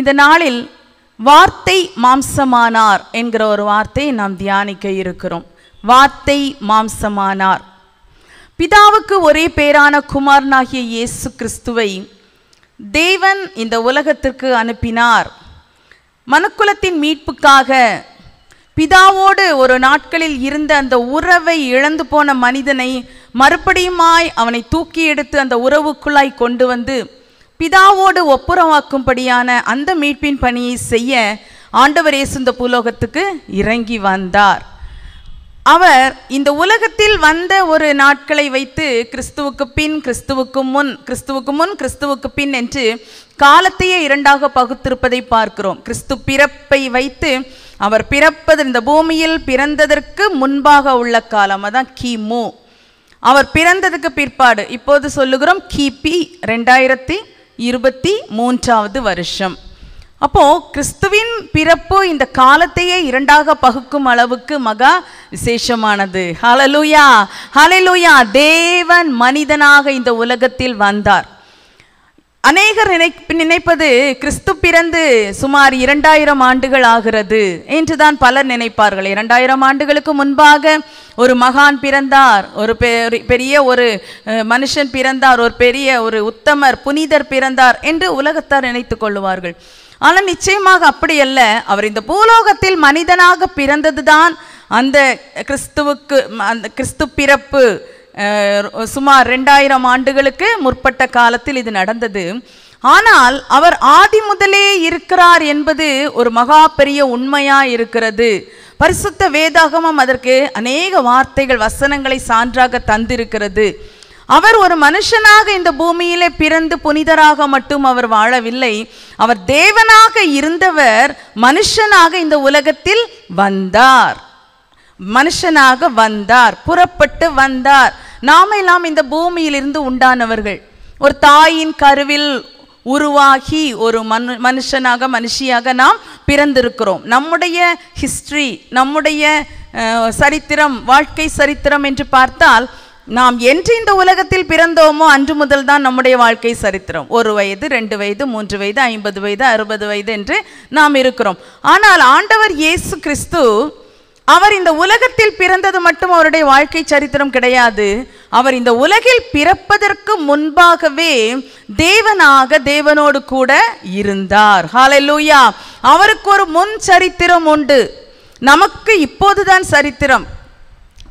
இந்த நாளில் வார்த்தை மாம்சமானார் என்கிற ஒரு வார்த்தையை நாம் தியானிக்க இருக்கிறோம் வார்த்தை மாம்சமானார் பிதாவுக்கு ஒரே பேரான குமாரனாகிய இயேசு கிறிஸ்துவை தேவன் இந்த உலகத்திற்கு அனுப்பினார் மனுக்குலத்தின் மீட்புக்காக பிதாவோடு ஒரு நாட்களில் இருந்த அந்த உறவை இழந்து போன மனிதனை மறுபடியுமாய் அவனை தூக்கி எடுத்து அந்த உறவுக்குள்ளாய் கொண்டு வந்து பிதாவோடு ஒப்புரமாக்கும்படியான அந்த மீட்பின் பணியை செய்ய ஆண்டவர் இயேசு இந்த பூலோகத்துக்கு இறங்கி வந்தார் அவர் இந்த உலகத்தில் வந்த ஒரு நாட்களை வைத்து கிறிஸ்துவுக்கு பின் கிறிஸ்துவுக்கு முன் கிறிஸ்துவுக்கு முன் கிறிஸ்துவுக்கு பின் என்று காலத்தையே இரண்டாக பகுத்திருப்பதை பார்க்கிறோம் கிறிஸ்து பிறப்பை வைத்து அவர் பிறப்பது இந்த பூமியில் பிறந்ததற்கு முன்பாக உள்ள காலம் அதான் கிமு அவர் பிறந்ததுக்கு பிற்பாடு இப்போது சொல்லுகிறோம் கிபி ரெண்டாயிரத்தி இருபத்தி மூன்றாவது வருஷம் அப்போது கிறிஸ்துவின் பிறப்பு இந்த காலத்தையே இரண்டாக பகுக்கும் அளவுக்கு மகா விசேஷமானது ஹலலூயா ஹலலூயா தேவன் மனிதனாக இந்த உலகத்தில் வந்தார் அநேகர் நினை நினைப்பது கிறிஸ்து பிறந்து சுமார் இரண்டாயிரம் ஆண்டுகள் ஆகிறது என்றுதான் பலர் நினைப்பார்கள் இரண்டாயிரம் ஆண்டுகளுக்கு முன்பாக ஒரு மகான் பிறந்தார் ஒரு பெரிய ஒரு மனுஷன் பிறந்தார் ஒரு பெரிய ஒரு உத்தமர் புனிதர் பிறந்தார் என்று உலகத்தார் நினைத்து கொள்ளுவார்கள் ஆனால் நிச்சயமாக அப்படி அல்ல அவர் இந்த பூலோகத்தில் மனிதனாக பிறந்ததுதான் அந்த கிறிஸ்துவுக்கு அந்த கிறிஸ்து பிறப்பு சுமார் ரெண்டாயிரம் ஆண்டுகளுக்கு முற்பட்ட காலத்தில் இது நடந்தது ஆனால் அவர் ஆதி முதலே இருக்கிறார் என்பது ஒரு மகா பெரிய உண்மையா இருக்கிறது பரிசுத்த வேதாகமம் அதற்கு அநேக வார்த்தைகள் வசனங்களை சான்றாக தந்திருக்கிறது அவர் ஒரு மனுஷனாக இந்த பூமியிலே பிறந்து புனிதராக மட்டும் அவர் வாழவில்லை அவர் தேவனாக இருந்தவர் மனுஷனாக இந்த உலகத்தில் வந்தார் மனுஷனாக வந்தார் புறப்பட்டு வந்தார் நாம எல்லாம் இந்த பூமியிலிருந்து உண்டானவர்கள் ஒரு தாயின் கருவில் உருவாகி ஒரு மனு மனுஷனாக மனுஷியாக நாம் பிறந்திருக்கிறோம் நம்முடைய ஹிஸ்ட்ரி நம்முடைய சரித்திரம் வாழ்க்கை சரித்திரம் என்று பார்த்தால் நாம் என்று இந்த உலகத்தில் பிறந்தோமோ அன்று முதல் தான் நம்முடைய வாழ்க்கை சரித்திரம் ஒரு வயது ரெண்டு வயது மூன்று வயது ஐம்பது வயது அறுபது வயது என்று நாம் இருக்கிறோம் ஆனால் ஆண்டவர் இயேசு கிறிஸ்து அவர் இந்த உலகத்தில் பிறந்தது மட்டும் அவருடைய வாழ்க்கை சரித்திரம் கிடையாது அவர் இந்த உலகில் பிறப்பதற்கு முன்பாகவே தேவனாக தேவனோடு கூட இருந்தார் ஹாலலூயா அவருக்கு ஒரு முன் சரித்திரம் உண்டு நமக்கு இப்போதுதான் சரித்திரம்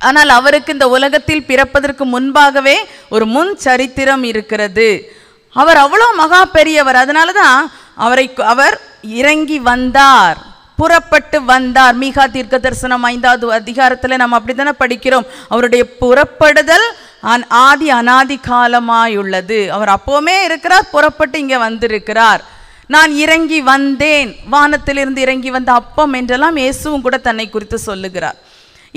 ஆனால் அவருக்கு இந்த உலகத்தில் பிறப்பதற்கு முன்பாகவே ஒரு முன் சரித்திரம் இருக்கிறது அவர் அவ்வளோ மகா பெரியவர் அதனால தான் அவரை அவர் இறங்கி வந்தார் புறப்பட்டு வந்தார் மீகா தீர்க்க தரிசனம் ஐந்தாவது அதிகாரத்தில் நம்ம அப்படி தானே படிக்கிறோம் அவருடைய புறப்படுதல் அன் ஆதி அனாதி காலமாயுள்ளது அவர் அப்போவுமே இருக்கிறார் புறப்பட்டு இங்கே வந்திருக்கிறார் நான் இறங்கி வந்தேன் வானத்திலிருந்து இறங்கி வந்த அப்பம் என்றெல்லாம் இயேசுவும் கூட தன்னை குறித்து சொல்லுகிறார்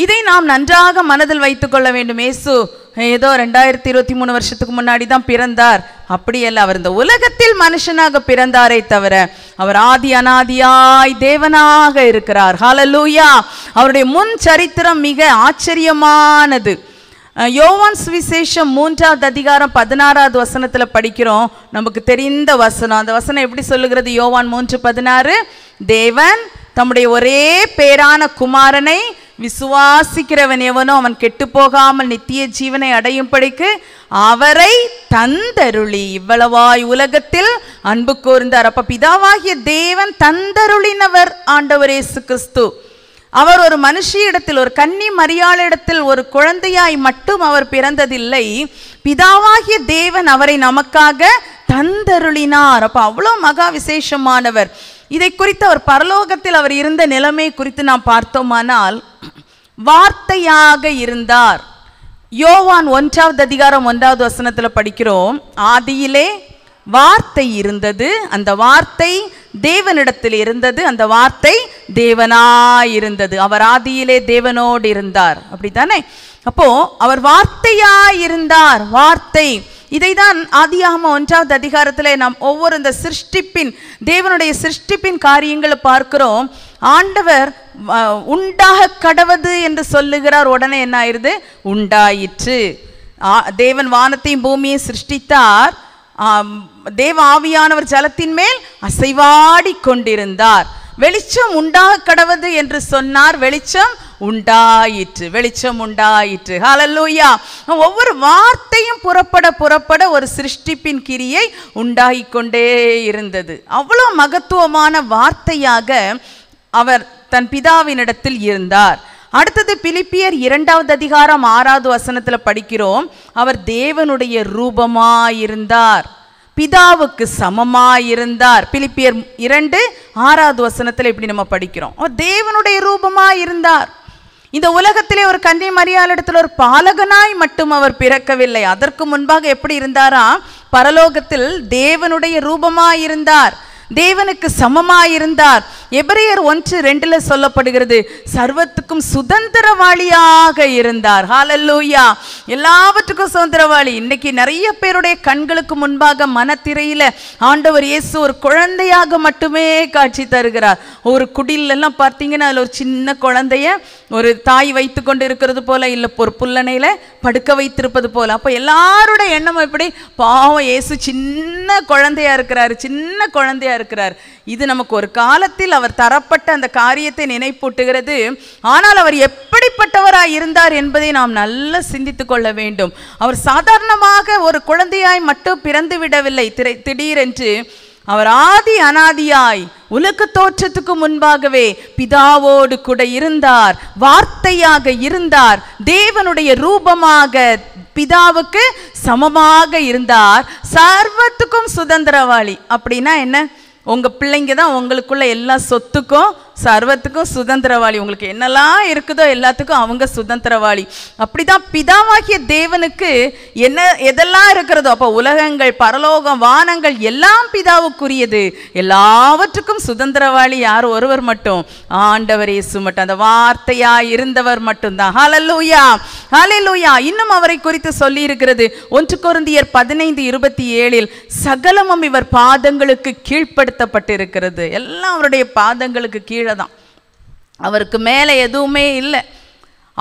இதை நாம் நன்றாக மனதில் கொள்ள வேண்டும் ஏசு ஏதோ ரெண்டாயிரத்தி இருபத்தி மூணு வருஷத்துக்கு முன்னாடி தான் பிறந்தார் அப்படியல்ல அவர் இந்த உலகத்தில் மனுஷனாக பிறந்தாரே தவிர அவர் ஆதி அனாதியாய் தேவனாக இருக்கிறார் ஹாலலூயா அவருடைய முன் சரித்திரம் மிக ஆச்சரியமானது யோவான் சுவிசேஷம் மூன்றாவது அதிகாரம் பதினாறாவது வசனத்தில் படிக்கிறோம் நமக்கு தெரிந்த வசனம் அந்த வசனம் எப்படி சொல்லுகிறது யோவான் மூன்று பதினாறு தேவன் தம்முடைய ஒரே பேரான குமாரனை விசுவாசிக்கிறவன் எவனோ அவன் கெட்டு போகாமல் நித்திய ஜீவனை அடையும் படிக்கு அவரை தந்தருளி இவ்வளவாய் உலகத்தில் அன்பு கோர்ந்தார் அப்ப பிதாவாகிய தேவன் தந்தருளினவர் ஆண்டவர் இயேசு கிறிஸ்து அவர் ஒரு மனுஷியிடத்தில் ஒரு கன்னி மரியாளிடத்தில் ஒரு குழந்தையாய் மட்டும் அவர் பிறந்ததில்லை பிதாவாகிய தேவன் அவரை நமக்காக தந்தருளினார் அப்ப அவ்வளோ மகா விசேஷமானவர் இதை குறித்து அவர் பரலோகத்தில் அவர் இருந்த நிலைமை குறித்து நாம் பார்த்தோமானால் வார்த்தையாக இருந்தார் யோவான் ஒன்றாவது அதிகாரம் ஒன்றாவது வசனத்தில் படிக்கிறோம் ஆதியிலே வார்த்தை இருந்தது அந்த வார்த்தை தேவனிடத்தில் இருந்தது அந்த வார்த்தை தேவனாயிருந்தது அவர் ஆதியிலே தேவனோடு இருந்தார் அப்படித்தானே அப்போ அவர் வார்த்தையாயிருந்தார் வார்த்தை இதை தான் ஆதியாகம ஒன்றாவது அதிகாரத்தில் நாம் ஒவ்வொரு இந்த சிருஷ்டிப்பின் தேவனுடைய சிருஷ்டிப்பின் காரியங்களை பார்க்கிறோம் ஆண்டவர் உண்டாக கடவது என்று சொல்லுகிறார் உடனே என்ன ஆயிடுது உண்டாயிற்று தேவன் வானத்தையும் பூமியை சிருஷ்டித்தார் தேவ ஆவியானவர் ஜலத்தின் மேல் அசைவாடி கொண்டிருந்தார் வெளிச்சம் உண்டாக கடவது என்று சொன்னார் வெளிச்சம் உண்டாயிற்று வெளிச்சம் உண்டாயிற்று ஹலலூயா ஒவ்வொரு வார்த்தையும் புறப்பட புறப்பட ஒரு சிருஷ்டிப்பின் கிரியை உண்டாகி கொண்டே இருந்தது அவ்வளோ மகத்துவமான வார்த்தையாக அவர் தன் பிதாவினிடத்தில் இருந்தார் அடுத்தது பிலிப்பியர் இரண்டாவது அதிகாரம் ஆறாவது வசனத்தில் படிக்கிறோம் அவர் தேவனுடைய ரூபமாயிருந்தார் பிதாவுக்கு சமமாயிருந்தார் பிலிப்பியர் இரண்டு ஆறாவது வசனத்தில் இப்படி நம்ம படிக்கிறோம் அவர் தேவனுடைய ரூபமாயிருந்தார் இருந்தார் இந்த உலகத்திலே ஒரு கன்னிய மரியாளிடத்தில் ஒரு பாலகனாய் மட்டும் அவர் பிறக்கவில்லை அதற்கு முன்பாக எப்படி இருந்தாரா பரலோகத்தில் தேவனுடைய ரூபமாயிருந்தார் தேவனுக்கு சமமாயிருந்தார் எபிரேயர் ஒன்று ரெண்டுல சொல்லப்படுகிறது சர்வத்துக்கும் சுதந்திரவாளியாக இருந்தார் ஹாலல்லூயா எல்லாவற்றுக்கும் சுதந்திரவாளி இன்னைக்கு நிறைய பேருடைய கண்களுக்கு முன்பாக மனத்திரையில ஆண்டவர் இயேசு ஒரு குழந்தையாக மட்டுமே காட்சி தருகிறார் ஒரு எல்லாம் பார்த்தீங்கன்னா அதில் ஒரு சின்ன குழந்தைய ஒரு தாய் வைத்து கொண்டு இருக்கிறது போல இல்லை ஒரு புல்லணையில் படுக்க வைத்திருப்பது போல் அப்போ எல்லாரோட எண்ணமும் எப்படி பாவம் ஏசு சின்ன குழந்தையாக இருக்கிறார் சின்ன குழந்தையாக இருக்கிறார் இது நமக்கு ஒரு காலத்தில் அவர் தரப்பட்ட அந்த காரியத்தை நினைப்பூட்டுகிறது ஆனால் அவர் எப்படிப்பட்டவராக இருந்தார் என்பதை நாம் நல்லா சிந்தித்து கொள்ள வேண்டும் அவர் சாதாரணமாக ஒரு குழந்தையாய் மட்டும் பிறந்து விடவில்லை திரை திடீரென்று அவர் ஆதி அனாதியாய் உலக தோற்றத்துக்கு முன்பாகவே பிதாவோடு கூட இருந்தார் வார்த்தையாக இருந்தார் தேவனுடைய ரூபமாக பிதாவுக்கு சமமாக இருந்தார் சர்வத்துக்கும் சுதந்திரவாளி அப்படின்னா என்ன உங்க பிள்ளைங்க தான் உங்களுக்குள்ள எல்லா சொத்துக்கும் சர்வத்துக்கும் சுதந்திரவாளி உங்களுக்கு என்னெல்லாம் இருக்குதோ எல்லாத்துக்கும் அவங்க சுதந்திரவாளி அப்படிதான் பிதாவாகிய தேவனுக்கு என்ன எதெல்லாம் இருக்கிறதோ அப்போ உலகங்கள் பரலோகம் வானங்கள் எல்லாம் பிதாவுக்குரியது எல்லாவற்றுக்கும் சுதந்திரவாளி யார் ஒருவர் மட்டும் ஆண்டவர் இயேசு மட்டும் அந்த வார்த்தையா இருந்தவர் மட்டும்தான் ஹலலூயா ஹலலூயா இன்னும் அவரை குறித்து சொல்லி இருக்கிறது ஒன்று குருந்தியர் பதினைந்து இருபத்தி ஏழில் சகலமும் இவர் பாதங்களுக்கு கீழ்ப்படுத்தப்பட்டிருக்கிறது எல்லாம் அவருடைய பாதங்களுக்கு கீழ் கீழே தான் அவருக்கு மேலே எதுவுமே இல்லை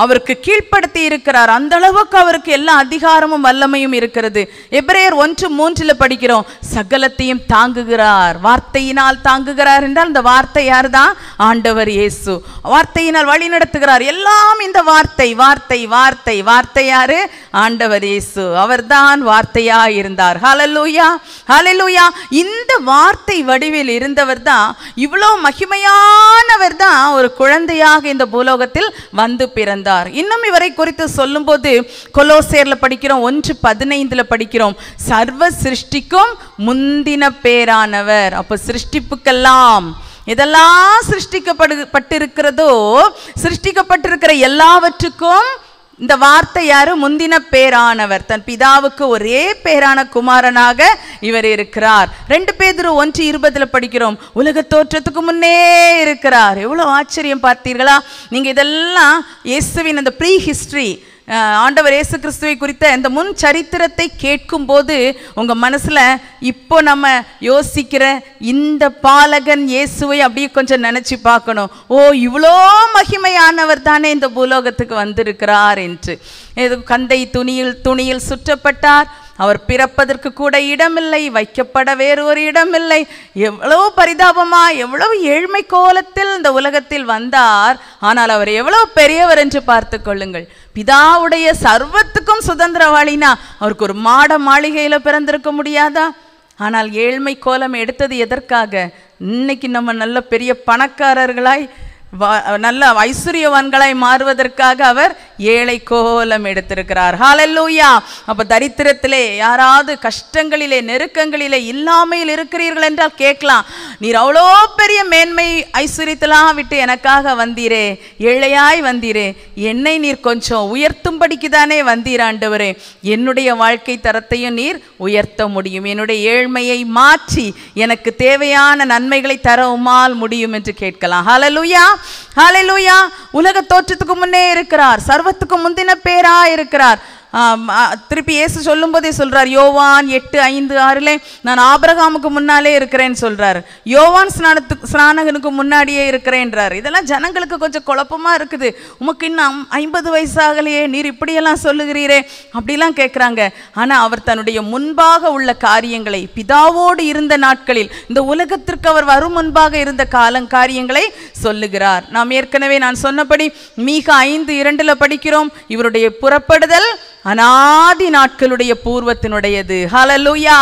அவருக்கு கீழ்ப்படுத்தி இருக்கிறார் அந்த அளவுக்கு அவருக்கு எல்லா அதிகாரமும் வல்லமையும் இருக்கிறது எப்ரேயர் ஒன்று மூன்றில் படிக்கிறோம் சகலத்தையும் தாங்குகிறார் வார்த்தையினால் தாங்குகிறார் என்றால் இந்த வார்த்தை யார் தான் ஆண்டவர் இயேசு வார்த்தையினால் வழி நடத்துகிறார் எல்லாம் இந்த வார்த்தை வார்த்தை வார்த்தை வார்த்தை யாரு ஆண்டவர் இயேசு அவர்தான் வார்த்தையா இருந்தார் ஹலலூயா ஹலலூயா இந்த வார்த்தை வடிவில் இருந்தவர் தான் இவ்வளோ மகிமையானவர் தான் ஒரு குழந்தையாக இந்த பூலோகத்தில் வந்து பிறந்த இருந்தார் இன்னும் இவரை குறித்து சொல்லும்போது கொலோசேரில் படிக்கிறோம் ஒன்று பதினைந்தில் படிக்கிறோம் சர்வ சிருஷ்டிக்கும் முந்தின பேரானவர் அப்போ சிருஷ்டிப்புக்கெல்லாம் இதெல்லாம் சிருஷ்டிக்கப்படு பட்டிருக்கிறதோ சிருஷ்டிக்கப்பட்டிருக்கிற எல்லாவற்றுக்கும் இந்த வார்த்தை யாரு முந்தின பேரானவர் தன் பிதாவுக்கு ஒரே பேரான குமாரனாக இவர் இருக்கிறார் ரெண்டு பேர் ஒன்று இருபதுல படிக்கிறோம் உலக தோற்றத்துக்கு முன்னே இருக்கிறார் எவ்வளவு ஆச்சரியம் பார்த்தீர்களா நீங்க இதெல்லாம் இயேசுவின் அந்த ப்ரீ ஹிஸ்ட்ரி ஆண்டவர் இயேசு கிறிஸ்துவை குறித்த இந்த முன் சரித்திரத்தை கேட்கும்போது உங்கள் மனசில் இப்போ நம்ம யோசிக்கிற இந்த பாலகன் இயேசுவை அப்படியே கொஞ்சம் நினச்சி பார்க்கணும் ஓ இவ்வளோ மகிமையானவர் தானே இந்த பூலோகத்துக்கு வந்திருக்கிறார் என்று இது கந்தை துணியில் துணியில் சுற்றப்பட்டார் அவர் பிறப்பதற்கு கூட இடமில்லை வைக்கப்பட வேறு ஒரு இடமில்லை எவ்வளவு பரிதாபமா எவ்வளவு ஏழ்மை கோலத்தில் இந்த உலகத்தில் வந்தார் ஆனால் அவர் எவ்வளவு பெரியவர் என்று பார்த்து கொள்ளுங்கள் பிதாவுடைய சர்வத்துக்கும் சுதந்திரவாளினா அவருக்கு ஒரு மாட மாளிகையில் பிறந்திருக்க முடியாதா ஆனால் ஏழ்மை கோலம் எடுத்தது எதற்காக இன்னைக்கு நம்ம நல்ல பெரிய பணக்காரர்களாய் நல்ல ஐஸ்வர்யவான்களாய் மாறுவதற்காக அவர் ஏழை கோலம் எடுத்திருக்கிறார் ஹாலல்லூயா அப்போ தரித்திரத்திலே யாராவது கஷ்டங்களிலே நெருக்கங்களிலே இல்லாமையில் இருக்கிறீர்கள் என்றால் கேட்கலாம் நீர் அவ்வளோ பெரிய மேன்மை ஐஸ்வர்யத்திலாம் விட்டு எனக்காக வந்தீரே ஏழையாய் வந்தீரே என்னை நீர் கொஞ்சம் உயர்த்தும்படிக்கு தானே வந்தீர் என்னுடைய வாழ்க்கை தரத்தையும் நீர் உயர்த்த முடியும் என்னுடைய ஏழ்மையை மாற்றி எனக்கு தேவையான நன்மைகளை தர உமால் முடியும் என்று கேட்கலாம் ஹாலலுயா ஹாலே லூயா உலக தோற்றத்துக்கு முன்னே இருக்கிறார் சர்வத்துக்கு முந்தின பேரா இருக்கிறார் திருப்பி சொல்லும் சொல்லும்போதே சொல்கிறார் யோவான் எட்டு ஐந்து ஆறில் நான் ஆபரகாமுக்கு முன்னாலே இருக்கிறேன்னு சொல்கிறார் யோவான் ஸ்நானத்துக்கு ஸ்நானகனுக்கு முன்னாடியே இருக்கிறேன்றார் இதெல்லாம் ஜனங்களுக்கு கொஞ்சம் குழப்பமாக இருக்குது உமக்கு இன்னும் ஐம்பது வயசாகலையே நீர் இப்படியெல்லாம் சொல்லுகிறீரே அப்படிலாம் கேட்குறாங்க ஆனால் அவர் தன்னுடைய முன்பாக உள்ள காரியங்களை பிதாவோடு இருந்த நாட்களில் இந்த உலகத்திற்கு அவர் வரும் முன்பாக இருந்த காலம் காரியங்களை சொல்லுகிறார் நாம் ஏற்கனவே நான் சொன்னபடி மீக ஐந்து இரண்டில் படிக்கிறோம் இவருடைய புறப்படுதல் அனாதி நாட்களுடைய பூர்வத்தினுடையது ஹலலுயா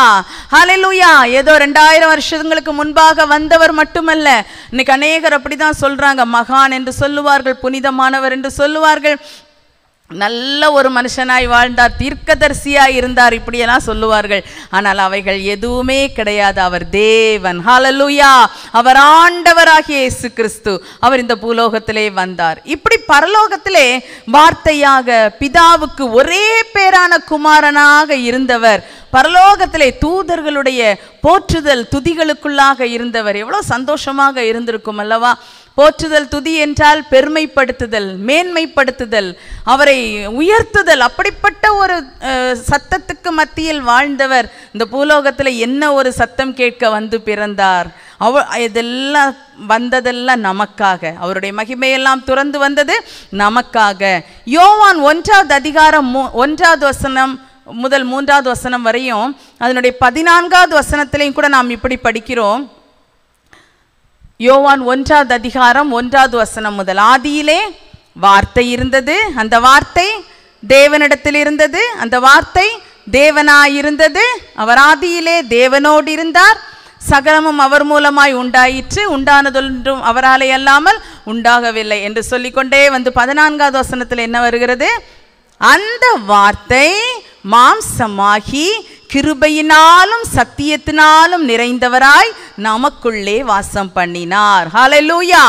ஹலலுயா ஏதோ ரெண்டாயிரம் வருஷங்களுக்கு முன்பாக வந்தவர் மட்டுமல்ல இன்னைக்கு அநேகர் அப்படிதான் சொல்றாங்க மகான் என்று சொல்லுவார்கள் புனிதமானவர் என்று சொல்லுவார்கள் நல்ல ஒரு மனுஷனாய் வாழ்ந்தார் தீர்க்கதரிசியாய் இருந்தார் இப்படியெல்லாம் சொல்லுவார்கள் ஆனால் அவைகள் எதுவுமே கிடையாது அவர் தேவன் ஹாலலுயா அவர் ஆண்டவராகிய இயேசு கிறிஸ்து அவர் இந்த பூலோகத்திலே வந்தார் இப்படி பரலோகத்திலே வார்த்தையாக பிதாவுக்கு ஒரே பேரான குமாரனாக இருந்தவர் பரலோகத்திலே தூதர்களுடைய போற்றுதல் துதிகளுக்குள்ளாக இருந்தவர் எவ்வளோ சந்தோஷமாக இருந்திருக்கும் அல்லவா போற்றுதல் துதி என்றால் பெருமைப்படுத்துதல் மேன்மைப்படுத்துதல் அவரை உயர்த்துதல் அப்படிப்பட்ட ஒரு சத்தத்துக்கு மத்தியில் வாழ்ந்தவர் இந்த பூலோகத்தில் என்ன ஒரு சத்தம் கேட்க வந்து பிறந்தார் அவ இதெல்லாம் வந்ததெல்லாம் நமக்காக அவருடைய மகிமையெல்லாம் துறந்து வந்தது நமக்காக யோவான் ஒன்றாவது அதிகாரம் ஒன்றாவது வசனம் முதல் மூன்றாவது வசனம் வரையும் அதனுடைய பதினான்காவது வசனத்திலையும் கூட நாம் இப்படி படிக்கிறோம் யோவான் ஒன்றாவது அதிகாரம் ஒன்றாவது வசனம் முதல் ஆதியிலே வார்த்தை இருந்தது அந்த வார்த்தை தேவனிடத்தில் இருந்தது அந்த வார்த்தை தேவனாயிருந்தது அவர் ஆதியிலே தேவனோடு இருந்தார் சகலமும் அவர் மூலமாய் உண்டாயிற்று உண்டானதொன்றும் அவராலே அல்லாமல் உண்டாகவில்லை என்று சொல்லிக்கொண்டே வந்து பதினான்காவது வசனத்தில் என்ன வருகிறது அந்த வார்த்தை மாம்சமாகி கிருபையினாலும் சத்தியத்தினாலும் நிறைந்தவராய் நமக்குள்ளே வாசம் பண்ணினார் ஹலலூயா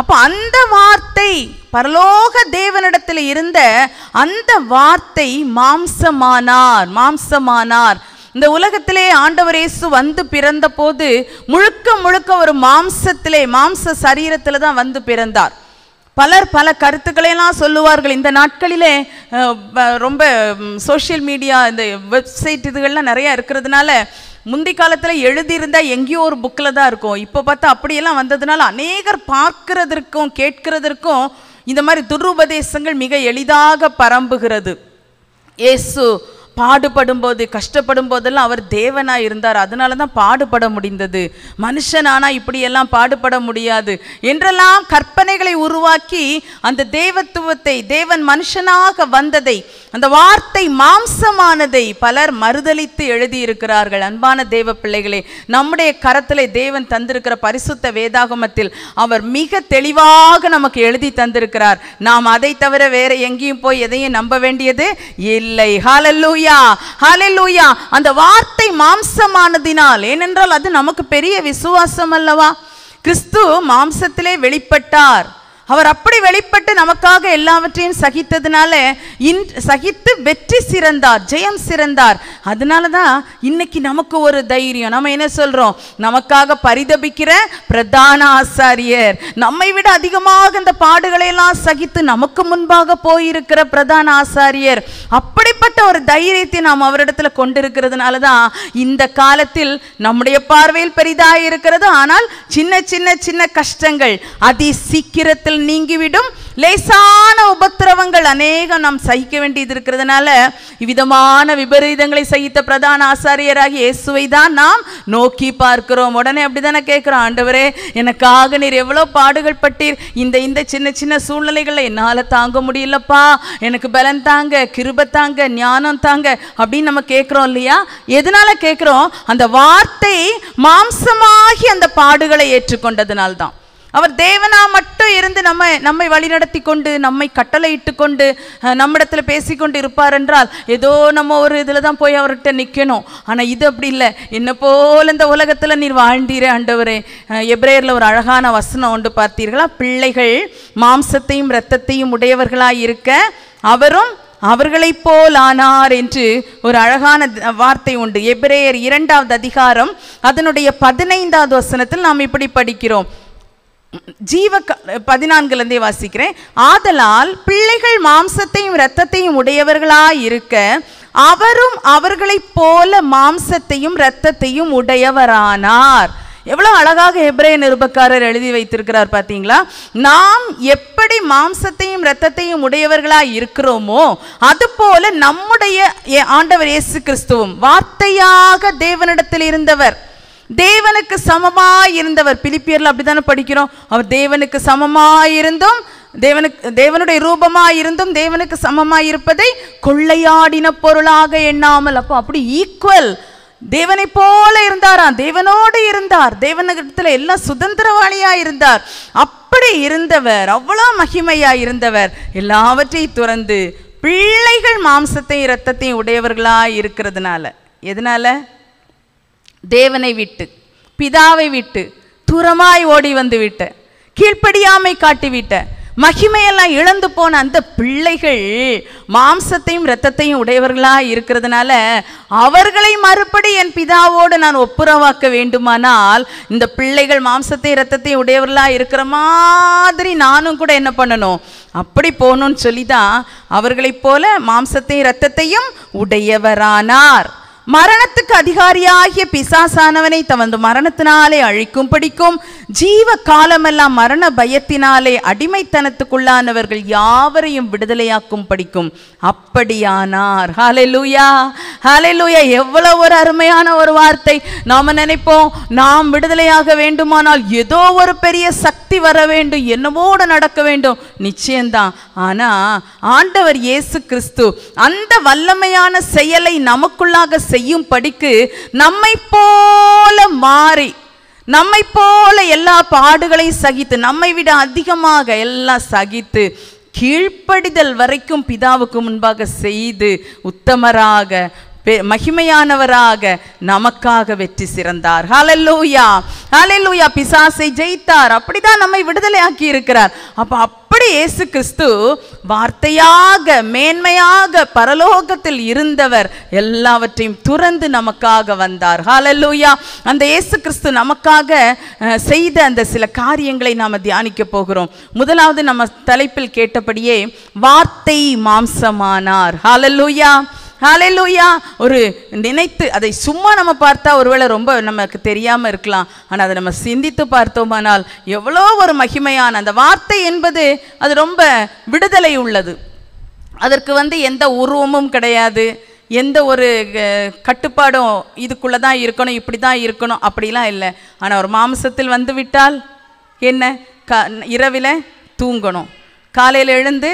அப்போ அந்த வார்த்தை பரலோக தேவனிடத்தில் இருந்த அந்த வார்த்தை மாம்சமானார் மாம்சமானார் இந்த உலகத்திலே ஆண்டவரேசு வந்து பிறந்த போது முழுக்க முழுக்க ஒரு மாம்சத்திலே மாம்ச சரீரத்தில் தான் வந்து பிறந்தார் பலர் பல கருத்துக்களையெல்லாம் சொல்லுவார்கள் இந்த நாட்களிலே ரொம்ப சோஷியல் மீடியா இந்த வெப்சைட் இதுகள்லாம் நிறையா இருக்கிறதுனால முந்தி காலத்தில் எழுதியிருந்தால் எங்கேயோ ஒரு புக்கில் தான் இருக்கும் இப்போ பார்த்தா அப்படியெல்லாம் வந்ததுனால அநேகர் பார்க்கறதற்கும் கேட்கிறதற்கும் இந்த மாதிரி துருபதேசங்கள் மிக எளிதாக பரம்புகிறது ஏசு பாடுபடும் போது கஷ்டப்படும் போதெல்லாம் அவர் தேவனாக இருந்தார் அதனால தான் பாடுபட முடிந்தது மனுஷனானா இப்படியெல்லாம் பாடுபட முடியாது என்றெல்லாம் கற்பனைகளை உருவாக்கி அந்த தேவத்துவத்தை தேவன் மனுஷனாக வந்ததை அந்த வார்த்தை மாம்சமானதை பலர் மறுதளித்து எழுதியிருக்கிறார்கள் அன்பான தேவ பிள்ளைகளே நம்முடைய கரத்தில் தேவன் தந்திருக்கிற பரிசுத்த வேதாகமத்தில் அவர் மிக தெளிவாக நமக்கு எழுதி தந்திருக்கிறார் நாம் அதை தவிர வேற எங்கேயும் போய் எதையும் நம்ப வேண்டியது இல்லை ஹாலல்லூயா ஹலெலூயா ஹலெலூயா அந்த வார்த்தை மாம்சமானதினால் ஏனென்றால் அது நமக்கு பெரிய விசுவாசம் அல்லவா கிறிஸ்து மாம்சத்திலே வெளிப்பட்டார் அவர் அப்படி வெளிப்பட்டு நமக்காக எல்லாவற்றையும் சகித்ததுனால இன் சகித்து வெற்றி சிறந்தார் ஜெயம் சிறந்தார் அதனால தான் இன்னைக்கு நமக்கு ஒரு தைரியம் நம்ம என்ன சொல்கிறோம் நமக்காக பரிதபிக்கிற பிரதான ஆசாரியர் நம்மை விட அதிகமாக இந்த பாடுகளை எல்லாம் சகித்து நமக்கு முன்பாக போயிருக்கிற பிரதான ஆசாரியர் அப்படிப்பட்ட ஒரு தைரியத்தை நாம் அவரிடத்துல கொண்டிருக்கிறதுனால தான் இந்த காலத்தில் நம்முடைய பார்வையில் பெரிதாக இருக்கிறது ஆனால் சின்ன சின்ன சின்ன கஷ்டங்கள் அதி சீக்கிரத்தில் உபத்திரவங்கள் நீங்கிவிடும் லேசான உபத்திரவங்கள் அநேகம் நாம் சகிக்க வேண்டியது இருக்கிறதுனால இவ்விதமான விபரீதங்களை சகித்த பிரதான ஆசாரியராகி இயேசுவை தான் நாம் நோக்கி பார்க்கிறோம் உடனே தானே கேட்குறோம் ஆண்டவரே எனக்காக நீர் எவ்வளோ பாடுகள் பட்டீர் இந்த இந்த சின்ன சின்ன சூழ்நிலைகளை என்னால் தாங்க முடியலப்பா எனக்கு பலன் தாங்க கிருப தாங்க ஞானம் தாங்க அப்படின்னு நம்ம கேட்குறோம் இல்லையா எதனால கேட்குறோம் அந்த வார்த்தை மாம்சமாகி அந்த பாடுகளை ஏற்றுக்கொண்டதுனால்தான் அவர் தேவனா மட்டும் இருந்து நம்ம நம்மை வழிநடத்தி கொண்டு நம்மை கட்டளையிட்டு கொண்டு நம்மிடத்துல பேசிக்கொண்டு இருப்பார் என்றால் ஏதோ நம்ம ஒரு இதில் தான் போய் அவர்கிட்ட நிற்கணும் ஆனால் இது அப்படி இல்லை என்ன போல் இந்த உலகத்தில் நீர் வாழ்ந்தீரே ஆண்டவரே எப்ரேயரில் ஒரு அழகான வசனம் உண்டு பார்த்தீர்களா பிள்ளைகள் மாம்சத்தையும் இரத்தத்தையும் உடையவர்களாக இருக்க அவரும் அவர்களைப் போல் ஆனார் என்று ஒரு அழகான வார்த்தை உண்டு எப்ரேயர் இரண்டாவது அதிகாரம் அதனுடைய பதினைந்தாவது வசனத்தில் நாம் இப்படி படிக்கிறோம் ஜீவ பதினான்குலேருந்தே வாசிக்கிறேன் ஆதலால் பிள்ளைகள் மாம்சத்தையும் இரத்தத்தையும் உடையவர்களாக இருக்க அவரும் அவர்களைப் போல மாம்சத்தையும் இரத்தத்தையும் உடையவரானார் எவ்வளோ அழகாக எப்ரே நிருபக்காரர் எழுதி வைத்திருக்கிறார் பார்த்தீங்களா நாம் எப்படி மாம்சத்தையும் இரத்தத்தையும் உடையவர்களாக இருக்கிறோமோ அதுபோல நம்முடைய ஆண்டவர் இயேசு கிறிஸ்துவும் வார்த்தையாக தேவனிடத்தில் இருந்தவர் தேவனுக்கு சமமாக இருந்தவர் அப்படி தானே படிக்கிறோம் அவர் தேவனுக்கு சமமாக இருந்தும் தேவனுக்கு தேவனுடைய ரூபமாக இருந்தும் தேவனுக்கு சமமாக இருப்பதை கொள்ளையாடின பொருளாக எண்ணாமல் அப்போ அப்படி ஈக்குவல் தேவனை போல இருந்தாராம் தேவனோடு இருந்தார் தேவனிடத்துல எல்லாம் சுதந்திரவாளியா இருந்தார் அப்படி இருந்தவர் அவ்வளோ மகிமையா இருந்தவர் எல்லாவற்றையும் துறந்து பிள்ளைகள் மாம்சத்தையும் இரத்தத்தையும் உடையவர்களா இருக்கிறதுனால எதனால தேவனை விட்டு பிதாவை விட்டு தூரமாய் ஓடி வந்து விட்ட கீழ்ப்படியாமை காட்டிவிட்ட மகிமையெல்லாம் இழந்து போன அந்த பிள்ளைகள் மாம்சத்தையும் இரத்தத்தையும் உடையவர்களாக இருக்கிறதுனால அவர்களை மறுபடி என் பிதாவோடு நான் ஒப்புரவாக்க வேண்டுமானால் இந்த பிள்ளைகள் மாம்சத்தையும் இரத்தத்தையும் உடையவர்களாக இருக்கிற மாதிரி நானும் கூட என்ன பண்ணணும் அப்படி போகணும்னு சொல்லி தான் அவர்களைப் போல மாம்சத்தையும் இரத்தத்தையும் உடையவரானார் மரணத்துக்கு அதிகாரியாகிய பிசாசானவனை தமது மரணத்தினாலே அழிக்கும் பிடிக்கும் ஜீவ காலமெல்லாம் மரண பயத்தினாலே அடிமைத்தனத்துக்குள்ளானவர்கள் யாவரையும் விடுதலையாக்கும் படிக்கும் அப்படியானார் ஹலெலுயா ஹலெலுயா எவ்வளவு ஒரு அருமையான ஒரு வார்த்தை நாம நினைப்போம் நாம் விடுதலையாக வேண்டுமானால் ஏதோ ஒரு பெரிய சக்தி வர வேண்டும் என்னவோடு நடக்க வேண்டும் நிச்சயம்தான் ஆனா ஆண்டவர் இயேசு கிறிஸ்து அந்த வல்லமையான செயலை நமக்குள்ளாக செய்யும் படிக்கு நம்மை போல மாறி நம்மை போல எல்லா பாடுகளையும் சகித்து நம்மை விட அதிகமாக எல்லாம் சகித்து கீழ்ப்படிதல் வரைக்கும் பிதாவுக்கு முன்பாக செய்து உத்தமராக மகிமையானவராக நமக்காக வெற்றி சிறந்தார் ஹலல்லூயா ஹலல்லூயா பிசாசை ஜெயித்தார் அப்படிதான் நம்மை விடுதலை ஆக்கி இருக்கிறார் அப்போ அப்படி இயேசு கிறிஸ்து வார்த்தையாக மேன்மையாக பரலோகத்தில் இருந்தவர் எல்லாவற்றையும் துறந்து நமக்காக வந்தார் ஹாலல்லூயா அந்த இயேசு கிறிஸ்து நமக்காக செய்த அந்த சில காரியங்களை நாம் தியானிக்க போகிறோம் முதலாவது நம்ம தலைப்பில் கேட்டபடியே வார்த்தை மாம்சமானார் ஹாலல்லூயா ஹாலேலூயா ஒரு நினைத்து அதை சும்மா நம்ம பார்த்தா ஒருவேளை ரொம்ப நமக்கு தெரியாமல் இருக்கலாம் ஆனால் அதை நம்ம சிந்தித்து பார்த்தோமானால் எவ்வளோ ஒரு மகிமையான அந்த வார்த்தை என்பது அது ரொம்ப விடுதலை உள்ளது அதற்கு வந்து எந்த உருவமும் கிடையாது எந்த ஒரு கட்டுப்பாடும் இதுக்குள்ளே தான் இருக்கணும் இப்படி தான் இருக்கணும் அப்படிலாம் இல்லை ஆனால் ஒரு மாம்சத்தில் வந்து விட்டால் என்ன க இரவில் தூங்கணும் காலையில் எழுந்து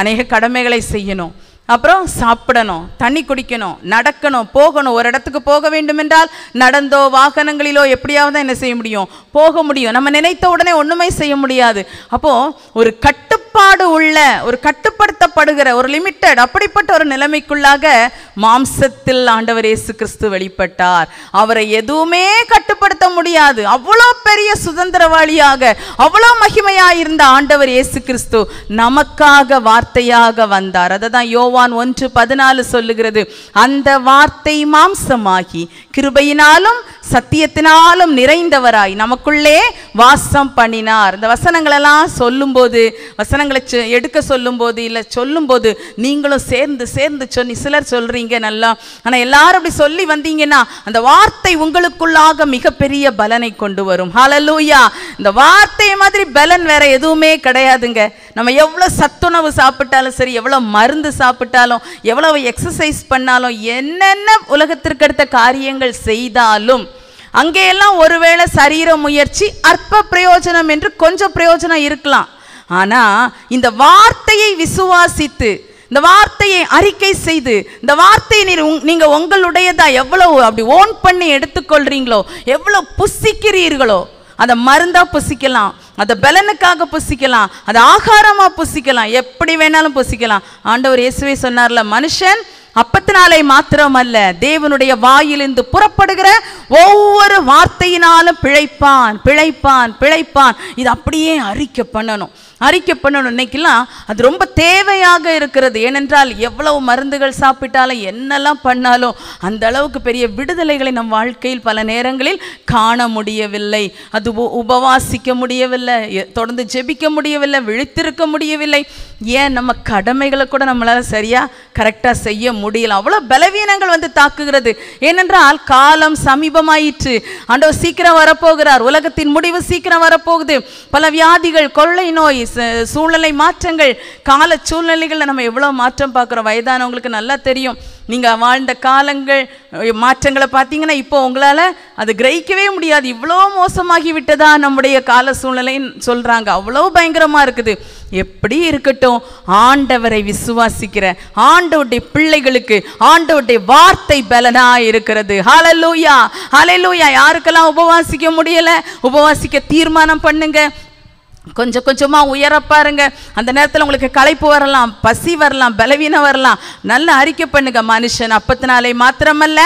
அநேக கடமைகளை செய்யணும் அப்புறம் சாப்பிடணும் தண்ணி குடிக்கணும் நடக்கணும் போகணும் ஒரு இடத்துக்கு போக வேண்டும் என்றால் நடந்தோ வாகனங்களிலோ எப்படியாவது என்ன செய்ய முடியும் போக முடியும் நம்ம நினைத்த உடனே ஒன்றுமே செய்ய முடியாது அப்போது ஒரு கட்டு கட்டுப்பாடு உள்ள ஒரு கட்டுப்படுத்தப்படுகிற ஒரு லிமிட்டட் அப்படிப்பட்ட ஒரு நிலைமைக்குள்ளாக மாம்சத்தில் ஆண்டவர் இயேசு கிறிஸ்து வெளிப்பட்டார் அவரை எதுவுமே கட்டுப்படுத்த முடியாது அவ்வளோ பெரிய சுதந்திரவாளியாக அவ்வளோ மகிமையாக இருந்த ஆண்டவர் இயேசு கிறிஸ்து நமக்காக வார்த்தையாக வந்தார் அதை தான் யோவான் ஒன்று பதினாலு சொல்லுகிறது அந்த வார்த்தை மாம்சமாகி கிருபையினாலும் சத்தியத்தினாலும் நிறைந்தவராய் நமக்குள்ளே வாசம் பண்ணினார் இந்த வசனங்களெல்லாம் சொல்லும்போது வசனங்கள் வசனங்களை எடுக்க சொல்லும்போது இல்லை சொல்லும்போது நீங்களும் சேர்ந்து சேர்ந்து சொன்னி சிலர் சொல்கிறீங்க நல்லா ஆனால் எல்லாரும் அப்படி சொல்லி வந்தீங்கன்னா அந்த வார்த்தை உங்களுக்குள்ளாக மிகப்பெரிய பலனை கொண்டு வரும் ஹாலலூயா இந்த வார்த்தை மாதிரி பலன் வேற எதுவுமே கிடையாதுங்க நம்ம எவ்வளோ சத்துணவு சாப்பிட்டாலும் சரி எவ்வளோ மருந்து சாப்பிட்டாலும் எவ்வளவு எக்ஸசைஸ் பண்ணாலும் என்னென்ன உலகத்திற்கு அடுத்த காரியங்கள் செய்தாலும் அங்கேயெல்லாம் ஒருவேளை சரீர முயற்சி அற்ப பிரயோஜனம் என்று கொஞ்சம் பிரயோஜனம் இருக்கலாம் ஆனால் இந்த வார்த்தையை விசுவாசித்து இந்த வார்த்தையை அறிக்கை செய்து இந்த வார்த்தையை நீர் நீங்கள் உங்களுடையதா எவ்வளவு அப்படி ஓன் பண்ணி எடுத்துக்கொள்றீங்களோ எவ்வளோ புசிக்கிறீர்களோ அதை மருந்தாக புசிக்கலாம் அதை பலனுக்காக புசிக்கலாம் அதை ஆகாரமாக புசிக்கலாம் எப்படி வேணாலும் புசிக்கலாம் ஆண்டவர் இயேசுவே சொன்னார்ல மனுஷன் அப்பத்தினாலே மாத்திரமல்ல தேவனுடைய வாயிலிருந்து புறப்படுகிற ஒவ்வொரு வார்த்தையினாலும் பிழைப்பான் பிழைப்பான் பிழைப்பான் இது அப்படியே அறிக்கை பண்ணணும் அறிக்கை பண்ணணும் இன்னைக்கெல்லாம் அது ரொம்ப தேவையாக இருக்கிறது ஏனென்றால் எவ்வளவு மருந்துகள் சாப்பிட்டாலும் என்னெல்லாம் பண்ணாலும் அந்த அளவுக்கு பெரிய விடுதலைகளை நம் வாழ்க்கையில் பல நேரங்களில் காண முடியவில்லை அது உபவாசிக்க முடியவில்லை தொடர்ந்து ஜெபிக்க முடியவில்லை விழித்திருக்க முடியவில்லை ஏன் நம்ம கடமைகளை கூட நம்மளால் சரியாக கரெக்டாக செய்ய முடியும் முடியல அவ்வளோ பலவீனங்கள் வந்து தாக்குகிறது ஏனென்றால் காலம் சமீபமாயிற்று ஆண்டவர் சீக்கிரம் வரப்போகிறார் உலகத்தின் முடிவு சீக்கிரம் வரப்போகுது பல வியாதிகள் கொள்ளை நோய் சூழ்நிலை மாற்றங்கள் கால சூழ்நிலைகளில் நம்ம எவ்வளோ மாற்றம் பார்க்குறோம் வயதானவங்களுக்கு நல்லா தெரியும் நீங்கள் வாழ்ந்த காலங்கள் மாற்றங்களை பார்த்தீங்கன்னா இப்போ உங்களால் அது கிரகிக்கவே முடியாது இவ்வளோ மோசமாகி விட்டதா நம்முடைய கால சூழ்நிலைன்னு சொல்கிறாங்க அவ்வளோ பயங்கரமாக இருக்குது எப்படி இருக்கட்டும் ஆண்டவரை விசுவாசிக்கிற ஆண்டவுடைய பிள்ளைகள் உங்களுக்கு ஆண்டவருடைய வார்த்தை பலனா இருக்கிறது ஹலலூயா ஹலலூயா யாருக்கெல்லாம் உபவாசிக்க முடியல உபவாசிக்க தீர்மானம் பண்ணுங்க கொஞ்சம் கொஞ்சமாக உயர பாருங்க அந்த நேரத்தில் உங்களுக்கு களைப்பு வரலாம் பசி வரலாம் பலவீனம் வரலாம் நல்லா அறிக்கை பண்ணுங்க மனுஷன் அப்பத்தினாலே மாத்திரமல்ல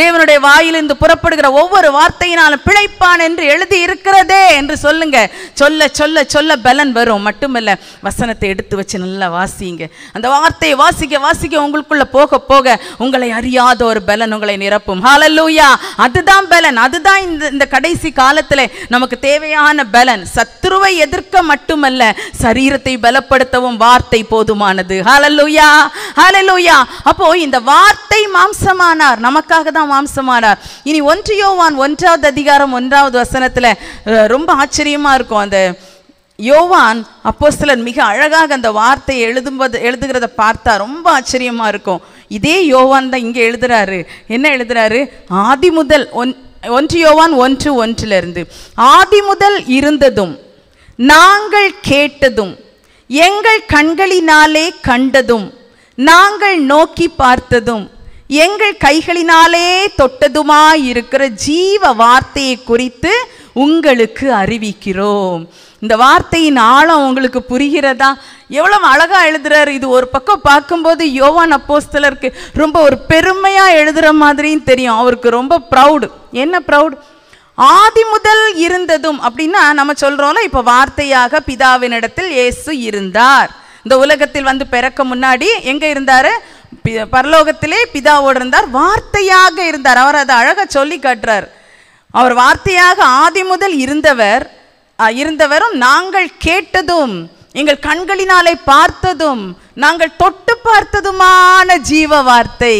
தேவனுடைய வாயிலிருந்து புறப்படுகிற ஒவ்வொரு வார்த்தையினாலும் பிழைப்பான் என்று எழுதி இருக்கிறதே என்று சொல்லுங்க சொல்ல சொல்ல சொல்ல பலன் வரும் மட்டுமல்ல வசனத்தை எடுத்து வச்சு நல்லா வாசிங்க அந்த வார்த்தையை வாசிக்க வாசிக்க உங்களுக்குள்ள போக போக உங்களை அறியாத ஒரு பலன் உங்களை நிரப்பும் ஹாலல்லூயா அதுதான் பலன் அதுதான் இந்த இந்த கடைசி காலத்தில் நமக்கு தேவையான பலன் சத்ருவை எதிர்க்க இருக்க மட்டுமல்ல சரீரத்தை பலப்படுத்தவும் வார்த்தை போதுமானது ஹலலுயா ஹலலுயா அப்போ இந்த வார்த்தை மாம்சமானார் நமக்காக தான் மாம்சமானார் இனி ஒன்றியோவான் ஒன்றாவது அதிகாரம் ஒன்றாவது வசனத்துல ரொம்ப ஆச்சரியமா இருக்கும் அந்த யோவான் சிலர் மிக அழகாக அந்த வார்த்தையை எழுதும்போது எழுதுகிறத பார்த்தா ரொம்ப ஆச்சரியமாக இருக்கும் இதே யோவான் தான் இங்கே எழுதுறாரு என்ன எழுதுறாரு ஆதி முதல் ஒன் ஒன்று யோவான் ஒன்று ஒன்றிலிருந்து ஆதி முதல் இருந்ததும் நாங்கள் கேட்டதும் எங்கள் கண்களினாலே கண்டதும் நாங்கள் நோக்கி பார்த்ததும் எங்கள் கைகளினாலே தொட்டதுமாயிருக்கிற ஜீவ வார்த்தையை குறித்து உங்களுக்கு அறிவிக்கிறோம் இந்த வார்த்தையின் ஆழம் உங்களுக்கு புரிகிறதா எவ்வளோ அழகாக எழுதுறாரு இது ஒரு பக்கம் பார்க்கும்போது யோவான் அப்போஸ்தலருக்கு ரொம்ப ஒரு பெருமையாக எழுதுகிற மாதிரியும் தெரியும் அவருக்கு ரொம்ப ப்ரௌடு என்ன ப்ரௌடு ஆதி முதல் இருந்ததும் அப்படின்னா நம்ம சொல்றோம்ல இப்ப வார்த்தையாக பிதாவினிடத்தில் இயேசு இருந்தார் இந்த உலகத்தில் வந்து பிறக்க முன்னாடி எங்க இருந்தாரு பரலோகத்திலே பிதாவோடு இருந்தார் வார்த்தையாக இருந்தார் அவர் அதை அழகாக சொல்லி காட்டுறார் அவர் வார்த்தையாக ஆதி முதல் இருந்தவர் இருந்தவரும் நாங்கள் கேட்டதும் எங்கள் கண்களினாலே பார்த்ததும் நாங்கள் தொட்டு பார்த்ததுமான ஜீவ வார்த்தை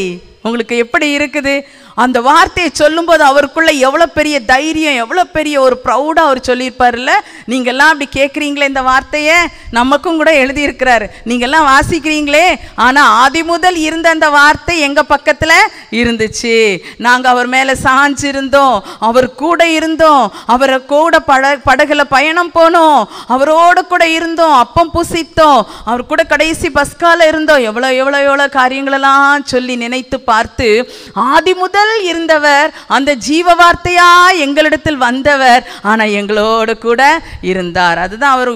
உங்களுக்கு எப்படி இருக்குது அந்த வார்த்தையை சொல்லும்போது அவருக்குள்ளே எவ்வளோ பெரிய தைரியம் எவ்வளோ பெரிய ஒரு ப்ரௌடாக அவர் சொல்லியிருப்பார்ல நீங்கள்லாம் அப்படி கேட்குறீங்களே இந்த வார்த்தையை நமக்கும் கூட எழுதியிருக்கிறாரு நீங்கள்லாம் வாசிக்கிறீங்களே ஆனால் ஆதி முதல் இருந்த அந்த வார்த்தை எங்கள் பக்கத்தில் இருந்துச்சு நாங்கள் அவர் மேலே சாஞ்சிருந்தோம் அவர் கூட இருந்தோம் அவரை கூட பட படகுல பயணம் போனோம் அவரோட கூட இருந்தோம் அப்பம் புசித்தோம் அவர் கூட கடைசி பஸ்கால இருந்தோம் எவ்வளோ எவ்வளோ எவ்வளோ காரியங்களெல்லாம் சொல்லி நினைத்து பார்த்து ஆதி முதல் முதல் இருந்தவர் அந்த ஜீவ வார்த்தையா எங்களிடத்தில் வந்தவர் ஆனால் எங்களோடு கூட இருந்தார் அதுதான் அவர்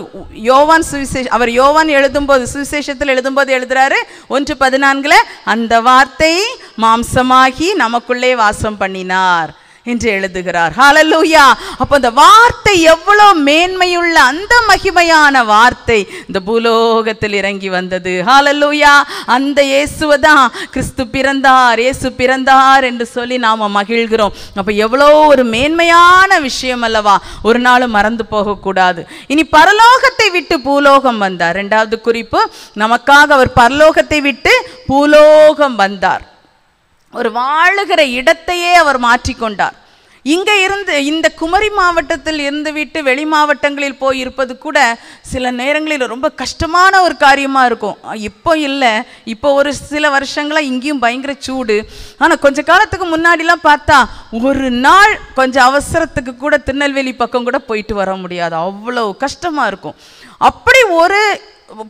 யோவான் சுவிசேஷ அவர் யோவான் எழுதும்போது சுவிசேஷத்தில் எழுதும்போது எழுதுறாரு ஒன்று பதினான்கில் அந்த வார்த்தை மாம்சமாகி நமக்குள்ளே வாசம் பண்ணினார் என்று எழுதுகிறார் ஹாலலூயா அப்போ அந்த வார்த்தை எவ்வளோ மேன்மையுள்ள அந்த மகிமையான வார்த்தை இந்த பூலோகத்தில் இறங்கி வந்தது ஹாலலூயா அந்த இயேசுவை தான் கிறிஸ்து பிறந்தார் இயேசு பிறந்தார் என்று சொல்லி நாம் மகிழ்கிறோம் அப்போ எவ்வளோ ஒரு மேன்மையான விஷயம் அல்லவா ஒரு நாளும் மறந்து போகக்கூடாது இனி பரலோகத்தை விட்டு பூலோகம் வந்தார் ரெண்டாவது குறிப்பு நமக்காக அவர் பரலோகத்தை விட்டு பூலோகம் வந்தார் ஒரு வாழுகிற இடத்தையே அவர் மாற்றிக்கொண்டார் இங்கே இருந்து இந்த குமரி மாவட்டத்தில் இருந்துவிட்டு வெளி மாவட்டங்களில் போய் இருப்பது கூட சில நேரங்களில் ரொம்ப கஷ்டமான ஒரு காரியமாக இருக்கும் இப்போ இல்லை இப்போ ஒரு சில வருஷங்களாக இங்கேயும் பயங்கர சூடு ஆனால் கொஞ்ச காலத்துக்கு முன்னாடிலாம் பார்த்தா ஒரு நாள் கொஞ்சம் அவசரத்துக்கு கூட திருநெல்வேலி பக்கம் கூட போயிட்டு வர முடியாது அவ்வளோ கஷ்டமாக இருக்கும் அப்படி ஒரு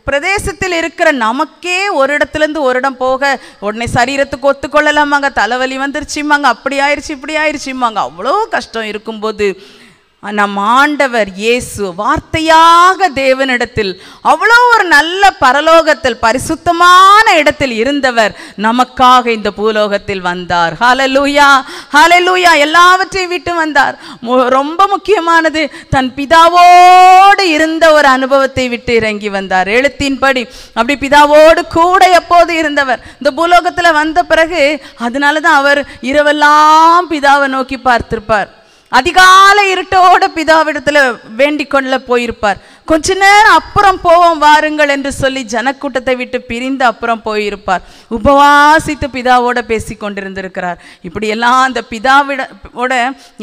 பிரதேசத்தில் இருக்கிற நமக்கே ஒரு இடத்துலேருந்து ஒரு இடம் போக உடனே சரீரத்துக்கு ஒத்துக்கொள்ளலாமாங்க தலைவலி வந்துருச்சுமாங்க அப்படி ஆயிடுச்சு இப்படி ஆயிடுச்சுமாங்க அவ்வளோ கஷ்டம் இருக்கும்போது நம் ஆண்டவர் இயேசு வார்த்தையாக தேவனிடத்தில் அவ்வளோ ஒரு நல்ல பரலோகத்தில் பரிசுத்தமான இடத்தில் இருந்தவர் நமக்காக இந்த பூலோகத்தில் வந்தார் ஹலலூயா ஹலலூயா எல்லாவற்றையும் விட்டு வந்தார் ரொம்ப முக்கியமானது தன் பிதாவோடு இருந்த ஒரு அனுபவத்தை விட்டு இறங்கி வந்தார் எழுத்தின்படி அப்படி பிதாவோடு கூட எப்போது இருந்தவர் இந்த பூலோகத்தில் வந்த பிறகு அதனால தான் அவர் இரவெல்லாம் பிதாவை நோக்கி பார்த்திருப்பார் அதிகாலை இருட்டோட பிதாவிடத்தில் வேண்டிக் கொள்ள போயிருப்பார் கொஞ்ச நேரம் அப்புறம் போவோம் வாருங்கள் என்று சொல்லி ஜனக்கூட்டத்தை விட்டு பிரிந்து அப்புறம் போயிருப்பார் உபவாசித்து பிதாவோட பேசி கொண்டிருந்திருக்கிறார் இப்படி எல்லாம் அந்த பிதாவிட ஓட